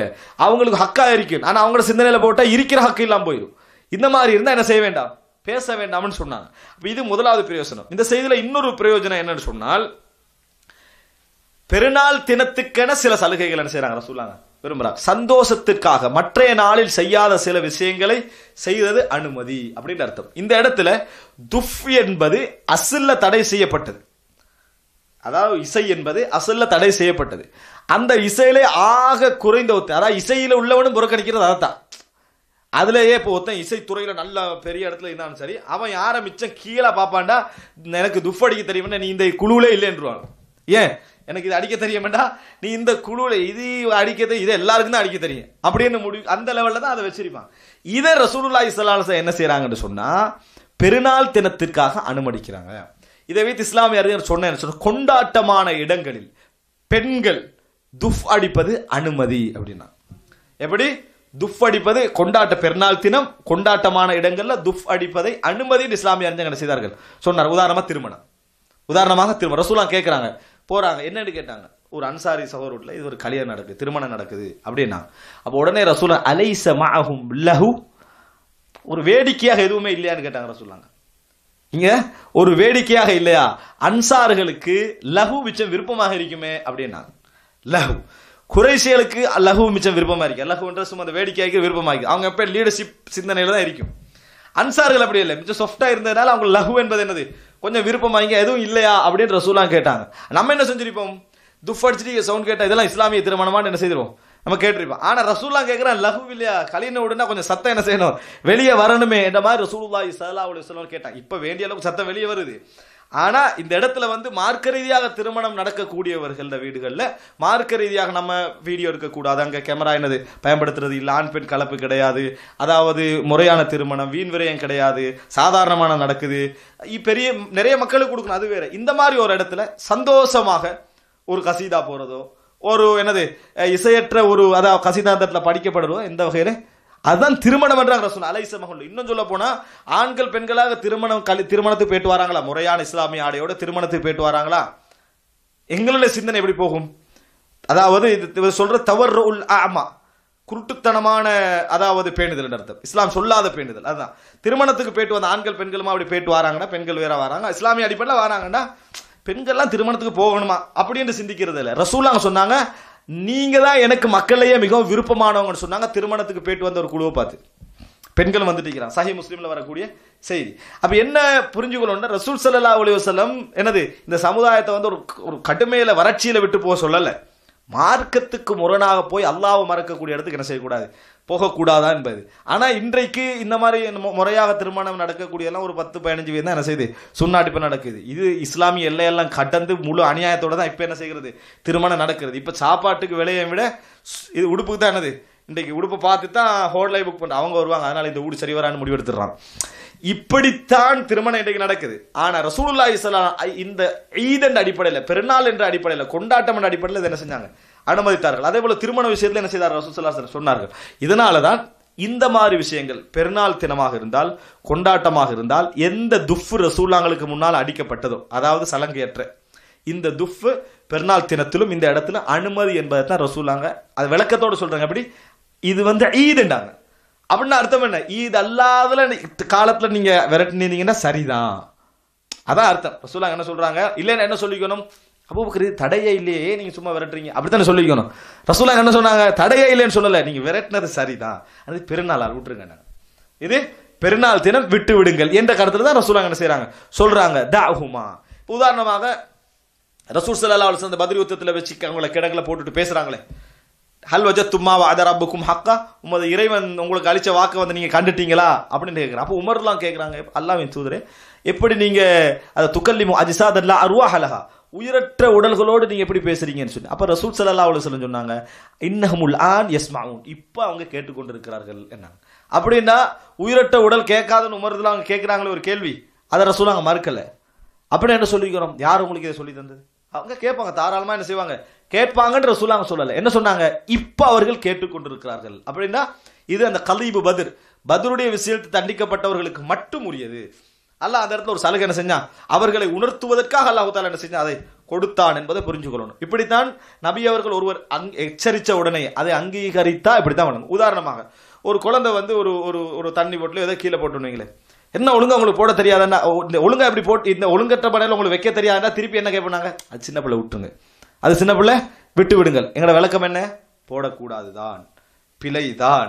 அவங்களுக்கு ஹக்காக இருக்கு ஆனால் அவங்களோட சிந்தனையில் போட்டால் இருக்கிற ஹக்கு இல்லாமல் போயிடும் இந்த மாதிரி இருந்தால் என்ன செய்ய வேண்டாம் பேச வேண்டாம்னு சொன்னாங்க இது முதலாவது பிரயோஜனம் இந்த செய்தியில் இன்னொரு பிரயோஜனம் என்னன்னு சொன்னால் பெருநாள் தினத்துக்கென சில சலுகைகள் என்ன செய்யறாங்க சொல்லுவாங்க விரும்புறாங்க சந்தோஷத்திற்காக மற்றைய நாளில் செய்யாத சில விஷயங்களை செய்தது அனுமதி அப்படின்னு அர்த்தம் இந்த இடத்துல துஃப் என்பது அசில்ல தடை செய்யப்பட்டது அதாவது இசை என்பது அசில்ல தடை செய்யப்பட்டது அந்த இசையிலே ஆக குறைந்த ஒருத்தன் அதாவது இசையில் உள்ளவனும் புறக்கணிக்கிறது அதைத்தான் அதுலயே இப்போ ஒருத்தன் இசைத்துறையில் நல்ல பெரிய இடத்துல இருந்தாலும் சரி அவன் யாரை மிச்சம் கீழே பார்ப்பான்டா எனக்கு துஃப் அடிக்க தெரியும்னா நீ இந்த குழுவிலே இல்லைன்றான் ஏன் எனக்கு இது அடிக்க தெரியுமெண்டா நீ இந்த குழுவில் இது அடிக்கிறது இது எல்லாருக்கும் தான் அடிக்க தெரியும் அப்படின்னு முடி அந்த லெவலில் தான் அதை வச்சிருப்பான் இதை ரசூலுல்லா இஸ்லாம் என்ன செய்கிறாங்கன்னு சொன்னால் பெருநாள் தினத்திற்காக அனுமதிக்கிறாங்க இதை வைத்து இஸ்லாமிய அறிஞர் சொன்ன கொண்டாட்டமான இடங்களில் பெண்கள் துஃப் அடிப்பது அனுமதி அப்படின்னா எப்படி துஃப் அடிப்பது கொண்டாட்ட பெருநாள் தினம் கொண்டாட்டமான இடங்களில் துஃப் அடிப்பதை அனுமதி இஸ்லாமிய அறிஞர்கள் செய்தார்கள் சொன்னார் உதாரணமாக திருமணம் உதாரணமாக திருமணம் ரசூலாம் கேட்குறாங்க போகிறாங்க என்னன்னு கேட்டாங்க ஒரு அன்சாரி சகோரூட்டில் இது ஒரு கல்யாணம் நடக்குது திருமணம் நடக்குது அப்படின்னா அப்போ உடனே ரசூல அலை சமாகும் லஹு ஒரு வேடிக்கையாக எதுவுமே இல்லையான்னு கேட்டாங்க ரசூலாங்க இங்கே ஒரு வேடிக்கையாக இல்லையா அன்சார்களுக்கு லஹு மிச்சம் விருப்பமாக இருக்குமே அப்படின்னாங்க லஹு குறைசியலுக்கு லஹு மிச்சம் விருப்பமாக இருக்கு லஹுன்ற சும்மா அந்த வேடிக்கையாக விருப்பமாக இருக்குது அவங்க எப்போ லீடர்ஷிப் சிந்தனையில் தான் இருக்கும் அன்சார்கள் அப்படி இல்லை மிச்சம் சாஃப்டாக இருந்ததுனால அவங்க லஹு என்பது என்னது கொஞ்சம் விருப்பம் வாங்கி எதுவும் இல்லையா அப்படின்னு ரசூலாம் கேட்டாங்க நம்ம என்ன செஞ்சிருப்போம் துஃபடிச்சிட்டு சவுண்ட் கேட்டால் இதெல்லாம் இஸ்லாமிய திருமணமான்னு என்ன செய்திருவோம் நம்ம கேட்டிருப்போம் ஆனால் ரசூல்லாம் கேட்குறான் லஹு இல்லையா கலின உடனே கொஞ்சம் சத்தம் என்ன செய்யணும் வெளியே வரணுமே என்ற மாதிரி ரசூலுல்லா சலா உலக கேட்டான் இப்போ வேண்டிய அளவுக்கு சத்தம் வெளியே வருது ஆனா இந்த இடத்துல வந்து மார்க்க ரீதியாக திருமணம் நடக்கக்கூடியவர்கள் வீடுகளில் மார்க்க ரீதியாக நம்ம வீடியோ எடுக்கக்கூடாது அங்கே கேமரா என்னது பயன்படுத்துறது இல்லை ஆண் பெண் கலப்பு கிடையாது அதாவது முறையான திருமணம் வீண் விரயம் கிடையாது சாதாரணமான நடக்குது பெரிய நிறைய மக்களுக்கு கொடுக்கணும் அது வேற இந்த மாதிரி ஒரு இடத்துல சந்தோஷமாக ஒரு கசீதா போகிறதோ ஒரு என்னது இசையற்ற ஒரு அதாவது கசிதாந்தத்தில் படிக்கப்படுறதோ எந்த வகையில் அதுதான் திருமணம் என்றாங்க ரசூல் அலைச மகள் இன்னும் சொல்ல போனா ஆண்கள் பெண்களாக திருமணம் களி திருமணத்துக்கு போயிட்டு வராங்களா முறையான இஸ்லாமிய ஆடையோட திருமணத்துக்கு போயிட்டு வராங்களா எங்களுடைய சிந்தனை எப்படி போகும் அதாவது இது சொல்ற தவறு உல் ஆமா குருட்டுத்தனமான அதாவது பேணுதல் அர்த்தம் இஸ்லாம் சொல்லாத பேணுதல் அதுதான் திருமணத்துக்கு போயிட்டு வந்த ஆண்கள் பெண்களுமா அப்படி போயிட்டு வராங்கன்னா பெண்கள் வேற வராங்க இஸ்லாமிய அடிப்படையில் வராங்கன்னா பெண்கள்லாம் திருமணத்துக்கு போகணுமா அப்படின்னு சிந்திக்கிறது இல்லை ரசூலாங்க சொன்னாங்க நீங்கள் தான் எனக்கு மக்களையே மிகவும் விருப்பமானவங்கன்னு சொன்னாங்க திருமணத்துக்கு போயிட்டு வந்த ஒரு குழுவை பார்த்து பெண்கள் வந்துட்டு சஹி முஸ்லீமில் வரக்கூடிய செய்தி அப்போ என்ன புரிஞ்சுக்கணும்னா ரசூல் சல்லா அலி வசலம் என்னது இந்த சமுதாயத்தை வந்து ஒரு ஒரு கடுமையில் வறட்சியில் விட்டு போக சொல்லலை மார்க்கத்துக்கு முரணாக போய் அல்லாவை மறக்கக்கூடிய இடத்துக்கு என்ன செய்யக்கூடாது போகக்கூடாதா என்பது ஆனால் இன்றைக்கு இந்த மாதிரி முறையாக திருமணம் நடக்கக்கூடிய எல்லாம் ஒரு பத்து பதினஞ்சு பேர் தான் என்ன செய்யுது சுண்ணாட்டு நடக்குது இது இஸ்லாமிய எல்லையெல்லாம் கடந்து முழு அநியாயத்தோடு தான் இப்போ என்ன செய்கிறது திருமணம் நடக்கிறது இப்போ சாப்பாட்டுக்கு விலையை விட இது உடுப்புக்கு தான் என்னது இன்றைக்கு உடுப்பை பார்த்து தான் ஹோட்டலை புக் பண்ண அவங்க வருவாங்க அதனால் இந்த வீடு சரி வரான்னு முடிவெடுத்துடுறான் இப்படித்தான் திருமணம் இன்றைக்கு நடக்குது ஆனால் ரசூலுல்லா இஸ்லாம் இந்த ஈத் என்ற அடிப்படையில் பெருநாள் என்ற அடிப்படையில் கொண்டாட்டம் என்ற அடிப்படையில் இதை என்ன செஞ்சாங்க அனுமதித்தார்கள் அதே போல திருமண விஷயத்தில் என்ன செய்தார் ரசூசல்லாசன் சொன்னார்கள் இதனால தான் இந்த மாதிரி விஷயங்கள் பெருநாள் தினமாக இருந்தால் கொண்டாட்டமாக இருந்தால் எந்த துஃப் ரசூலாங்களுக்கு முன்னால் அடிக்கப்பட்டதோ அதாவது சலங்கையற்ற இந்த துஃப் பெருநாள் தினத்திலும் இந்த இடத்துல அனுமதி என்பதை தான் ரசூலாங்க அது விளக்கத்தோடு சொல்கிறாங்க அப்படி இது வந்து ஈதுண்டாங்க அப்படின்னு அர்த்தம் என்ன ஈது அல்லாதல காலத்தில் நீங்கள் விரட்டினீங்கன்னா சரிதான் அதான் அர்த்தம் ரசூலாங்க என்ன சொல்கிறாங்க இல்லைன்னா என்ன சொல்லிக்கணும் அபூபக்கர் தடையே இல்லையே நீங்கள் சும்மா விரட்டுறீங்க அப்படி தானே சொல்லிக்கணும் ரசூலா என்ன சொன்னாங்க தடையே இல்லைன்னு சொல்லலை நீங்கள் விரட்டினது சரிதான் அது பெருநாளால் விட்டுருங்க இது பெருநாள் தினம் விட்டு விடுங்கள் என்ற கருத்தில் தான் ரசூலா என்ன செய்கிறாங்க சொல்கிறாங்க தாகுமா உதாரணமாக ரசூல் சல்லா அலுவலம் அந்த பதிரி உத்தத்தில் வச்சு அவங்கள கிடக்கில் போட்டுட்டு பேசுகிறாங்களே ஹல்வஜ தும்மாவா அப்புக்கும் ஹக்கா உமது இறைவன் உங்களுக்கு அழிச்ச வாக்கை வந்து நீங்கள் கண்டுட்டீங்களா அப்படின்னு கேட்குறேன் அப்போ உமர்லாம் கேட்குறாங்க அல்லாவின் தூதரே எப்படி நீங்கள் அதை துக்கல்லி அல்லா அருவா ஹலஹா உயிரற்ற உடல்களோடு நீங்கள் எப்படி பேசுறீங்கன்னு சொல்லி அப்ப ரசூல் சல்லா அவ்வளோ சொல்ல சொன்னாங்க இன்னகமுல் ஆன் எஸ் இப்போ அவங்க கேட்டுக்கொண்டிருக்கிறார்கள் என்னாங்க அப்படின்னா உயிரற்ற உடல் கேட்காதன்னு உமரத்தில் அவங்க கேட்குறாங்களே ஒரு கேள்வி அதை ரசூல் அவங்க மறுக்கலை அப்படின்னு என்ன சொல்லிக்கிறோம் யார் உங்களுக்கு இதை சொல்லி தந்தது அவங்க கேட்பாங்க தாராளமாக என்ன செய்வாங்க கேட்பாங்கன்ற ரசூல் அவங்க சொல்லலை என்ன சொன்னாங்க இப்போ அவர்கள் கேட்டுக்கொண்டிருக்கிறார்கள் அப்படின்னா இது அந்த கலீபு பதிர் பதிலுடைய விஷயத்தை தண்டிக்கப்பட்டவர்களுக்கு மட்டும் உரியது அல்லாஹ் அந்த இடத்துல ஒரு சலுகை என்ன செஞ்சான் அவர்களை உணர்த்துவதற்காக அல்லாஹு தாலா என்ன செஞ்சான் அதை கொடுத்தான் என்பதை புரிஞ்சு கொள்ளணும் இப்படித்தான் நபி அவர்கள் ஒருவர் அங் எச்சரித்த உடனே அதை அங்கீகரித்தா இப்படித்தான் பண்ணணும் உதாரணமாக ஒரு குழந்தை வந்து ஒரு ஒரு ஒரு தண்ணி போட்டுல ஏதோ கீழே போட்டுனீங்களே என்ன ஒழுங்கா உங்களுக்கு போட தெரியாதுன்னா இந்த ஒழுங்கா எப்படி போட்டு இந்த ஒழுங்கற்ற படையில உங்களுக்கு வைக்க தெரியாதுன்னா திருப்பி என்ன கேட்பாங்க அது சின்ன பிள்ளை விட்டுருங்க அது சின்ன பிள்ளை விட்டு விடுங்கள் எங்களோட விளக்கம் என்ன போடக்கூடாது தான் பிழை தான்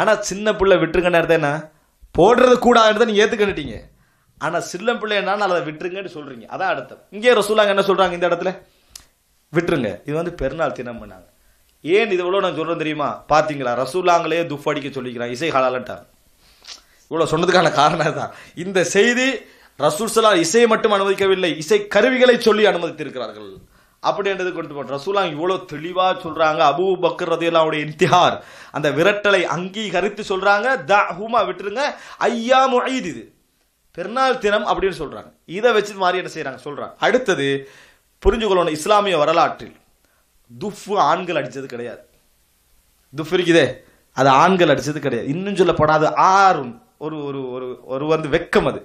ஆனால் சின்ன பிள்ளை விட்டுருங்க நேரத்தை என்ன போடுறது கூடாதுன்றதை நீங்கள் ஏற்றுக்கிட்டீங்க ஆனால் சில்லம் பிள்ளைனாலும் அதை விட்டுருங்கன்னு சொல்கிறீங்க அதான் அடுத்த இங்கே ரசூலாங்க என்ன சொல்கிறாங்க இந்த இடத்துல விட்டுருங்க இது வந்து பெருநாள் தினம் பண்ணாங்க ஏன் இது இவ்வளோ நான் சொல்கிறேன் தெரியுமா பார்த்தீங்களா ரசூலாங்களே துஃப் அடிக்க சொல்லிக்கிறான் இசை ஹலாலன்ட்டாங்க இவ்வளோ சொன்னதுக்கான காரணம் தான் இந்த செய்தி ரசூல்சலா இசையை மட்டும் அனுமதிக்கவில்லை இசை கருவிகளை சொல்லி அனுமதித்திருக்கிறார்கள் அப்படின்றது கொண்டு போன ரசூலா இவ்வளோ தெளிவாக சொல்கிறாங்க அபு பக்கர் ரதியெல்லாம் இன்திஹார் அந்த விரட்டலை அங்கீகரித்து சொல்கிறாங்க த ஹூமா விட்டுருங்க ஐயா முயது இது பெருநாள் தினம் அப்படின்னு சொல்கிறாங்க இதை வச்சு மாதிரி என்ன செய்கிறாங்க சொல்கிறாங்க அடுத்தது புரிஞ்சுக்கொள்ளணும் இஸ்லாமிய வரலாற்றில் துஃபு ஆண்கள் அடித்தது கிடையாது துஃப் இருக்குதே அது ஆண்கள் அடித்தது கிடையாது இன்னும் சொல்லப்படாது ஆறும் ஒரு ஒரு ஒரு ஒரு வந்து வெக்கம் அது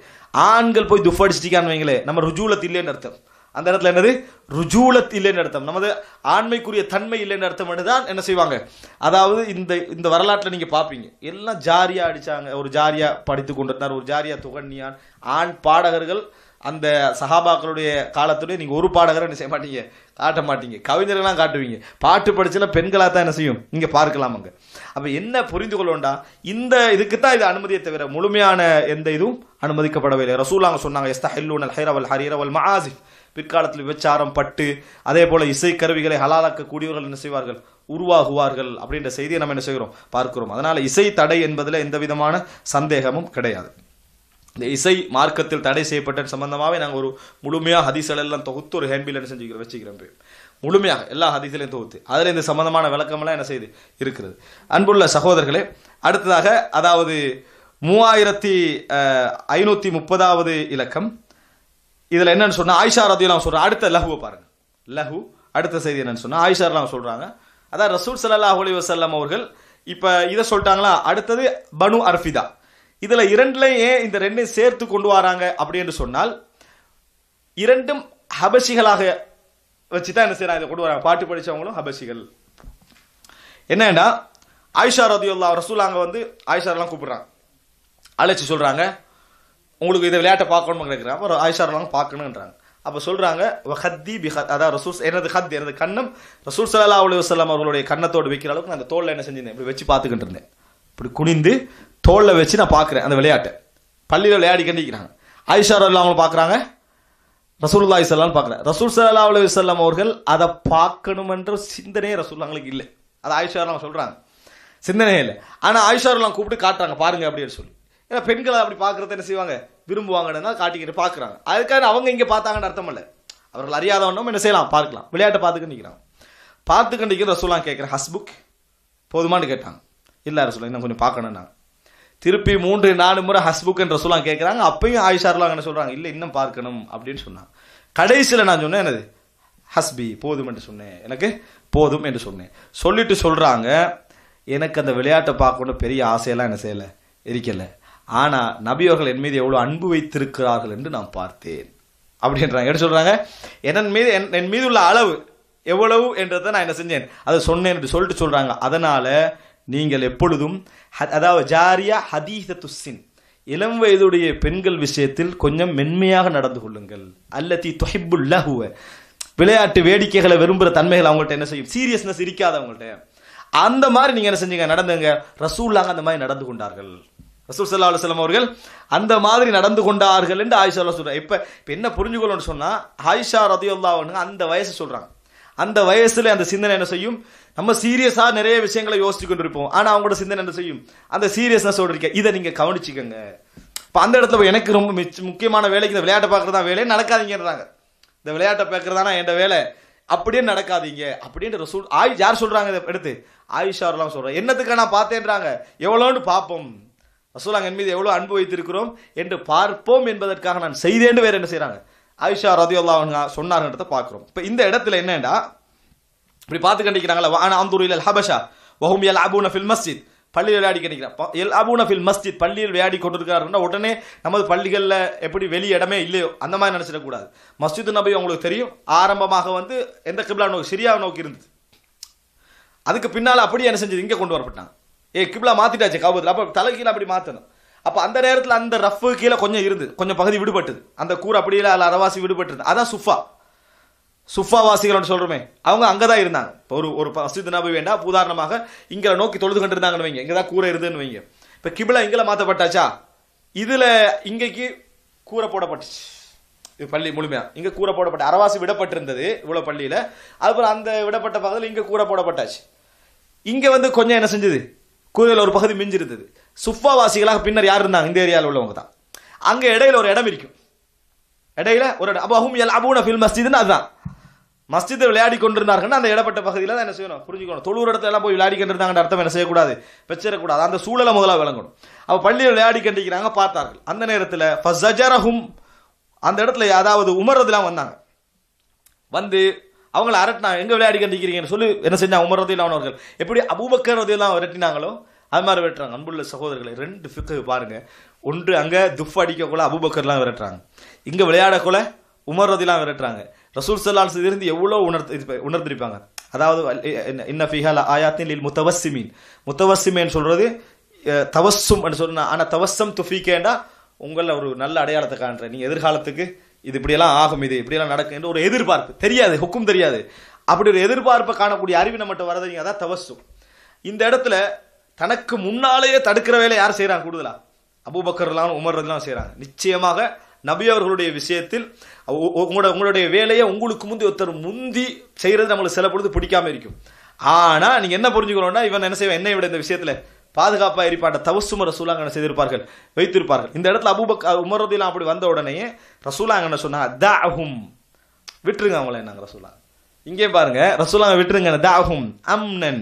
ஆண்கள் போய் துஃப் அடிச்சிட்டிக்கான்னு வைங்களே நம்ம ருஜூலத்தில் இல்லைன்னு அர்த்தம் அந்த இடத்துல என்னது ருஜூலத் இல்லைன்னு அர்த்தம் நமது ஆண்மைக்குரிய தன்மை இல்லைன்னு அர்த்தம் தான் என்ன செய்வாங்க அதாவது இந்த இந்த வரலாற்றில் நீங்கள் பார்ப்பீங்க எல்லாம் ஜாரியாக அடித்தாங்க ஒரு ஜாரியாக படித்து கொண்டிருந்தார் ஒரு ஜாரியாக துகண்ணியான் ஆண் பாடகர்கள் அந்த சகாபாக்களுடைய காலத்துடைய நீங்கள் ஒரு பாடகரை என்ன செய்ய மாட்டீங்க காட்ட மாட்டீங்க கவிஞர்கள்லாம் காட்டுவீங்க பாட்டு படிச்சுனா பெண்களாக தான் என்ன செய்யும் இங்கே பார்க்கலாம் அங்கே அப்போ என்ன புரிந்து கொள்ளோண்டா இந்த இதுக்கு தான் இது அனுமதியை தவிர முழுமையான எந்த இதுவும் அனுமதிக்கப்படவில்லை ரசூலாங்க சொன்னாங்க எஸ்தா ஹெல்லூன் ஹைரவல் ஹரீரவல் மஹாசிஃப் பிற்காலத்தில் விபச்சாரம் பட்டு அதே போல் இசைக்கருவிகளை ஹலாலாக்கக்கூடியவர்கள் என்ன செய்வார்கள் உருவாகுவார்கள் அப்படின்ற செய்தியை நம்ம என்ன செய்கிறோம் பார்க்கிறோம் அதனால் இசை தடை என்பதில் எந்த விதமான சந்தேகமும் கிடையாது இந்த இசை மார்க்கத்தில் தடை செய்யப்பட்ட சம்பந்தமாகவே நாங்கள் ஒரு முழுமையாக ஹதிசலெல்லாம் தொகுத்து ஒரு ஹேண்ட்பில் என்ன செஞ்சுக்கிற வச்சுக்கிறேன் முழுமையாக எல்லா ஹதிசலையும் தொகுத்து அதில் இந்த சம்மந்தமான விளக்கமெல்லாம் என்ன செய்து இருக்கிறது அன்புள்ள சகோதரர்களே அடுத்ததாக அதாவது மூவாயிரத்தி ஐநூற்றி முப்பதாவது இலக்கம் இதில் என்னன்னு சொன்னால் ஆயிஷா ரதியெல்லாம் சொல்கிறேன் அடுத்த லஹுவை பாருங்கள் லஹு அடுத்த செய்தி என்னன்னு சொன்னால் ஆயிஷா சொல்கிறாங்க அதான் ரசூல் சல்லா அலி வசல்லாம் அவர்கள் இப்போ இதை சொல்லிட்டாங்களா அடுத்தது பனு அர்ஃபிதா இதில் இரண்டுலையும் ஏன் இந்த ரெண்டையும் சேர்த்து கொண்டு வராங்க அப்படின்னு சொன்னால் இரண்டும் ஹபசிகளாக வச்சுதான் என்ன செய்யறாங்க இதை கொண்டு வராங்க பாட்டு படித்தவங்களும் ஹபசிகள் என்னன்னா ஆயிஷா ரதியுல்லா ரசூல் அங்கே வந்து எல்லாம் கூப்பிடுறாங்க அழைச்சி சொல்கிறாங்க உங்களுக்கு இதை விளையாட்டை பார்க்கணும்னு கேட்குறாங்க அப்புறம் ஆயிஷாரெல்லாம் பார்க்கணுன்றாங்க அப்போ சொல்கிறாங்க ஹத்தி பி அதாவது ரசூல் எனது ஹத் எனது கண்ணம் ரசூல் சலா அலி வசல்லாம் அவர்களுடைய கண்ணத்தோடு வைக்கிற அளவுக்கு நான் அந்த தோலில் என்ன செஞ்சிருந்தேன் இப்படி வச்சு பார்த்துக்கிட்டு இருந்தேன் இப்படி குனிந்து தோலில் வச்சு நான் பார்க்குறேன் அந்த விளையாட்டை பள்ளியில் விளையாடி கண்டிக்கிறாங்க ஆயிஷா அல்லா அவங்களை பார்க்குறாங்க ரசூல்லா இசல்லாம் பார்க்குறேன் ரசூல் சல்லா அலி வல்லம் அவர்கள் அதை பார்க்கணுமென்ற சிந்தனையே ரசூல்லாங்களுக்கு இல்லை அதை ஆயிஷா அவங்க சொல்கிறாங்க சிந்தனையே இல்லை ஆனால் ஆயிஷா கூப்பிட்டு காட்டுறாங்க பாருங்க அப்படின்னு சொல்லி ஏன்னா பெண்களை அப்படி பார்க்குறது என்ன செய்வாங்க விரும்புவாங்கன்னா காட்டிக்கிட்டு பார்க்குறாங்க அதுக்காக அவங்க இங்கே பார்த்தாங்கன்னு அர்த்தம் இல்லை அவர்கள் அறியாதவனும் என்ன செய்யலாம் பார்க்கலாம் விளையாட்டை பார்த்துக்கிட்டு நிற்கிறாங்க பார்த்துக்கிட்டு நிற்கிற ரசூலாம் கேட்குறேன் ஹஸ்புக் போதுமான்னு கேட்டாங்க இல்லை ரசூலா இன்னும் கொஞ்சம் பார்க்கணும்னா திருப்பி மூன்று நாலு முறை ஹஸ்புக் என்ற ரசூலாம் கேட்குறாங்க அப்பையும் ஆயிஷார்லாம் என்ன சொல்கிறாங்க இல்லை இன்னும் பார்க்கணும் அப்படின்னு சொன்னாங்க கடைசியில் நான் சொன்னேன் என்னது ஹஸ்பி போதும் என்று சொன்னேன் எனக்கு போதும் என்று சொன்னேன் சொல்லிட்டு சொல்கிறாங்க எனக்கு அந்த விளையாட்டை பார்க்கணும் பெரிய ஆசையெல்லாம் என்ன செய்யலை இருக்கலை ஆனால் நபியோர்கள் என் மீது எவ்வளோ அன்பு வைத்திருக்கிறார்கள் என்று நான் பார்த்தேன் அப்படின்றாங்க என்ன சொல்கிறாங்க என் மீது என் என் மீது உள்ள அளவு எவ்வளவு என்றதை நான் என்ன செஞ்சேன் அதை சொன்னேன் என்று சொல்லிட்டு சொல்கிறாங்க அதனால் நீங்கள் எப்பொழுதும் அதாவது ஜாரியா ஹதீத துஸ்ஸின் இளம் வயதுடைய பெண்கள் விஷயத்தில் கொஞ்சம் மென்மையாக நடந்து கொள்ளுங்கள் அல்லத்தி ஹுவ விளையாட்டு வேடிக்கைகளை விரும்புகிற தன்மைகள் அவங்கள்ட்ட என்ன செய்யும் சீரியஸ்னஸ் இருக்காது அவங்கள்ட்ட அந்த மாதிரி நீங்கள் என்ன செஞ்சீங்க நடந்துங்க ரசூல்லாங்க அந்த மாதிரி நடந்து கொண்டார்கள் ரசூல் சல்லா அலுவலம் அவர்கள் அந்த மாதிரி நடந்து கொண்டார்கள் என்று ஆயிஷா அல்லா சொல்கிறாங்க இப்போ இப்போ என்ன புரிஞ்சுக்கொள்ளணும்னு சொன்னால் ஆயிஷா ரதியுல்லாவனுங்க அந்த வயசு சொல்கிறாங்க அந்த வயசில் அந்த சிந்தனை என்ன செய்யும் நம்ம சீரியஸாக நிறைய விஷயங்களை யோசிச்சு கொண்டு இருப்போம் ஆனால் அவங்களோட சிந்தனை என்ன செய்யும் அந்த சீரியஸ்னஸோடு இருக்க இதை நீங்கள் கவனிச்சிக்கோங்க இப்போ அந்த இடத்துல எனக்கு ரொம்ப முக்கியமான வேலைக்கு இந்த விளையாட்டை பார்க்குறது தான் வேலையை நடக்காதீங்கன்றாங்க இந்த விளையாட்டை பார்க்குறதானா என் வேலை அப்படியே நடக்காதீங்க அப்படின்ற ரசூல் ஆய் யார் சொல்கிறாங்க இதை எடுத்து ஆயிஷாரெல்லாம் சொல்கிறேன் என்னத்துக்கு நான் பார்த்தேன்றாங்க எவ்வளோன்னு பார்ப்போம் ரசூலாங்கன் மீது எவ்வளோ அன்பு வைத்திருக்கிறோம் என்று பார்ப்போம் என்பதற்காக நான் செய்தேன்னு வேறு என்ன செய்கிறாங்க ஆயிஷா ரதியுல்லா அவங்க சொன்னாருன்றதை பார்க்குறோம் இப்போ இந்த இடத்துல என்னென்னா இப்படி பார்த்து கண்டிக்கிறாங்களா வான அந்தூர் ஹபஷா வஹும் எல் அபூன ஃபில் மஸ்ஜித் பள்ளியில் விளையாடி கிடைக்கிறேன் எல் அபூன ஃபில் மஸ்ஜித் பள்ளியில் விளையாடி கொண்டிருக்கிறாருன்னா உடனே நமது பள்ளிகளில் எப்படி வெளி இடமே இல்லையோ அந்த மாதிரி நினச்சிடக்கூடாது மஸ்ஜித் நபி உங்களுக்கு தெரியும் ஆரம்பமாக வந்து எந்த கிபிலா நோக்கி சிரியா நோக்கி இருந்தது அதுக்கு பின்னால் அப்படியே என்ன செஞ்சது இங்கே கொண்டு வரப்பட்டாங்க ஏ கிப்லா மாத்திட்டாச்சு காபூத்தில் அப்போ தலை கீழே அப்படி மாற்றணும் அப்போ அந்த நேரத்தில் அந்த ரஃப் கீழே கொஞ்சம் இருந்து கொஞ்சம் பகுதி விடுபட்டது அந்த கூர் அப்படியே அதில் அரவாசி விடுபட்டது அதான் சுஃபா சுஃபா வாசிகள்னு சொல்கிறோமே அவங்க அங்கே தான் இருந்தாங்க இப்போ ஒரு ஒரு மசித் நபி வேண்டாம் உதாரணமாக இங்கே நோக்கி தொழுது கொண்டு இருந்தாங்கன்னு வைங்க இங்கே தான் கூரை இருதுன்னு வைங்க இப்போ கிபிளா இங்கே மாற்றப்பட்டாச்சா இதில் இங்கேக்கு கூரை போடப்பட்டுச்சு இது பள்ளி முழுமையாக இங்கே கூரை போடப்பட்ட அரவாசி விடப்பட்டிருந்தது இவ்வளோ பள்ளியில் அதுபோல் அந்த விடப்பட்ட பகுதியில் இங்கே கூரை போடப்பட்டாச்சு இங்கே வந்து கொஞ்சம் என்ன செஞ்சது கூரையில் ஒரு பகுதி மிஞ்சிருந்தது சுஃபாவாசிகளாக பின்னர் யார் இருந்தாங்க இந்த ஏரியாவில் உள்ளவங்க தான் அங்கே இடையில ஒரு இடம் இருக்கும் இடையில ஒரு இடம் அப்போ அஹும் எல் அபூன ஃபில் மஸ்ஜிதுன்னு அதுதான் மஸ்ஜித் விளையாடி கொண்டிருந்தாங்கன்னா அந்த இடப்பட்ட பகுதியில் தான் என்ன செய்யணும் புரிஞ்சுக்கணும் தொழுவுற இடத்துல எல்லாம் போய் விளையாடி கொண்டிருந்தாங்கன்ற அர்த்தம் என்ன செய்யக்கூடாது வச்சிடக்கூடாது அந்த சூழலை முதலாக விளங்கணும் அப்போ பள்ளியில் விளையாடி கண்டிக்கிறாங்க பார்த்தார்கள் அந்த நேரத்தில் ஃபசஜரஹும் அந்த இடத்துல அதாவது உமர்றதுலாம் வந்தாங்க வந்து அவங்கள அரட்டினா எங்கே விளையாடி கண்டிக்கிறீங்கன்னு சொல்லி என்ன செஞ்சாங்க உமர் ரதியில்லாமன் அவர்கள் எப்படி அபூபக்கர் ரதியெல்லாம் விரட்டினாங்களோ அது மாதிரி விரட்டுறாங்க அன்புள்ள சகோதரர்களை ரெண்டு ஃபிக்கு பாருங்க ஒன்று அங்கே துஃப் அடிக்கக்குள்ள அபூபக்கர்லாம் விரட்டுறாங்க இங்கே விளையாடக்குள்ள உமர் ரதிலாம் விரட்டுறாங்க ரசூல் சல்லால் இருந்து எவ்வளோ உணர்த்து உணர்ந்திருப்பாங்க அதாவது இன்ன ஃபிஹால் ஆயாத்தின் லில் முத்தவசிமீன் முத்தவசிமேன்னு சொல்கிறது தவசும் சொன்னா ஆனால் தவசம் துஃபிக்கேண்டா உங்களை ஒரு நல்ல அடையாளத்தை காண்றேன் நீங்கள் எதிர்காலத்துக்கு இது இப்படியெல்லாம் ஆகும் இது இப்படியெல்லாம் நடக்கும் என்று ஒரு எதிர்பார்ப்பு தெரியாது ஹுக்கும் தெரியாது அப்படி ஒரு எதிர்பார்ப்பை காணக்கூடிய அறிவு நம்மகிட்ட வரதுங்க அதான் தவசும் இந்த இடத்துல தனக்கு முன்னாலேயே தடுக்கிற வேலை யார் செய்கிறாங்க கூடுதலா அபுபக்கர்லாம் உமர்றதுலாம் செய்கிறாங்க நிச்சயமாக நபி அவர்களுடைய விஷயத்தில் உங்களோட உங்களுடைய வேலையை உங்களுக்கு முந்தி ஒருத்தர் முந்தி செய்கிறது நம்மளுக்கு சில பொழுது பிடிக்காம இருக்கும் ஆனால் நீங்கள் என்ன புரிஞ்சுக்கணும்னா இவன் என்ன செய்வேன் என்னை விட இந்த விஷயத்தில் பாதுகாப்பாக இருப்பாட்ட தவசுமர் ரசூலாங்கனை செய்திருப்பார்கள் வைத்திருப்பார்கள் இந்த இடத்துல அபூபக் உமரதிலாம் அப்படி வந்த உடனேயே ரசூலாங்கன்னு சொன்னால் த அஹும் விட்டுருங்க அவங்கள என்னங்க ரசூலா இங்கே பாருங்க ரசூலாங்க விட்டுருங்க த அஹும் அம்னன்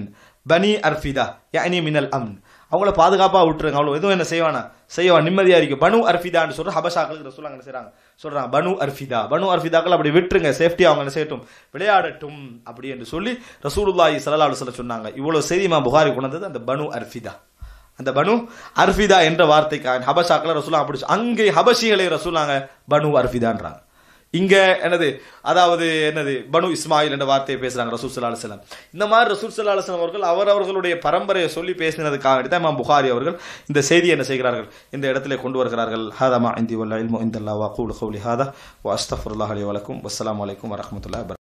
பனி அர்ஃபிதா யானி மினல் அம்ன் அவங்கள பாதுகாப்பாக விட்டுருங்க அவ்வளோ எதுவும் என்ன செய்வானா செய்வான் நிம்மதியாக இருக்கும் பனு அர்ஃபிதான்னு சொல்கிற ஹபஷாக்களுக்கு ரசூலாங்க செய்கிறாங்க சொல்கிறான் பனு அர்ஃபிதா பனு அர்ஃபிதாக்கள் அப்படி விட்டுருங்க சேஃப்டியாக அவங்க சேட்டும் விளையாடட்டும் அப்படி என்று சொல்லி ரசூலுல்லாஹி சல்லா அலுவல சொன்னாங்க இவ்வளோ செய்திமா புகாரி கொண்டது அந்த பனு அர்ஃபிதா அந்த பனு அர்ஃபிதா என்ற வார்த்தைக்காக ஹபஷாக்களை ரசூலா அப்படி அங்கே ஹபஷிகளை ரசூலாங்க பனு அர்ஃபிதான்றாங்க இங்க என்னது அதாவது என்னது பனு இஸ்மாயில் என்ற வார்த்தையை பேசுறாங்க ரசூல் சல்லா அலுவலம் இந்த மாதிரி ரசூல் சல்லா அலுவலம் அவர்கள் அவர் அவர்களுடைய பரம்பரையை சொல்லி பேசினதுக்காக தான் இமாம் புகாரி அவர்கள் இந்த செய்தியை என்ன செய்கிறார்கள் இந்த இடத்துல கொண்டு வருகிறார்கள் ஹாதமா இந்தி வல்லா இல்மோ இந்த ஹூல் ஹவுலி ஹாதா வஸ்தஃபுல்லாஹ் அலி வலக்கும் வஸ்லாம் வலைக்கும் வரமத்துல்லா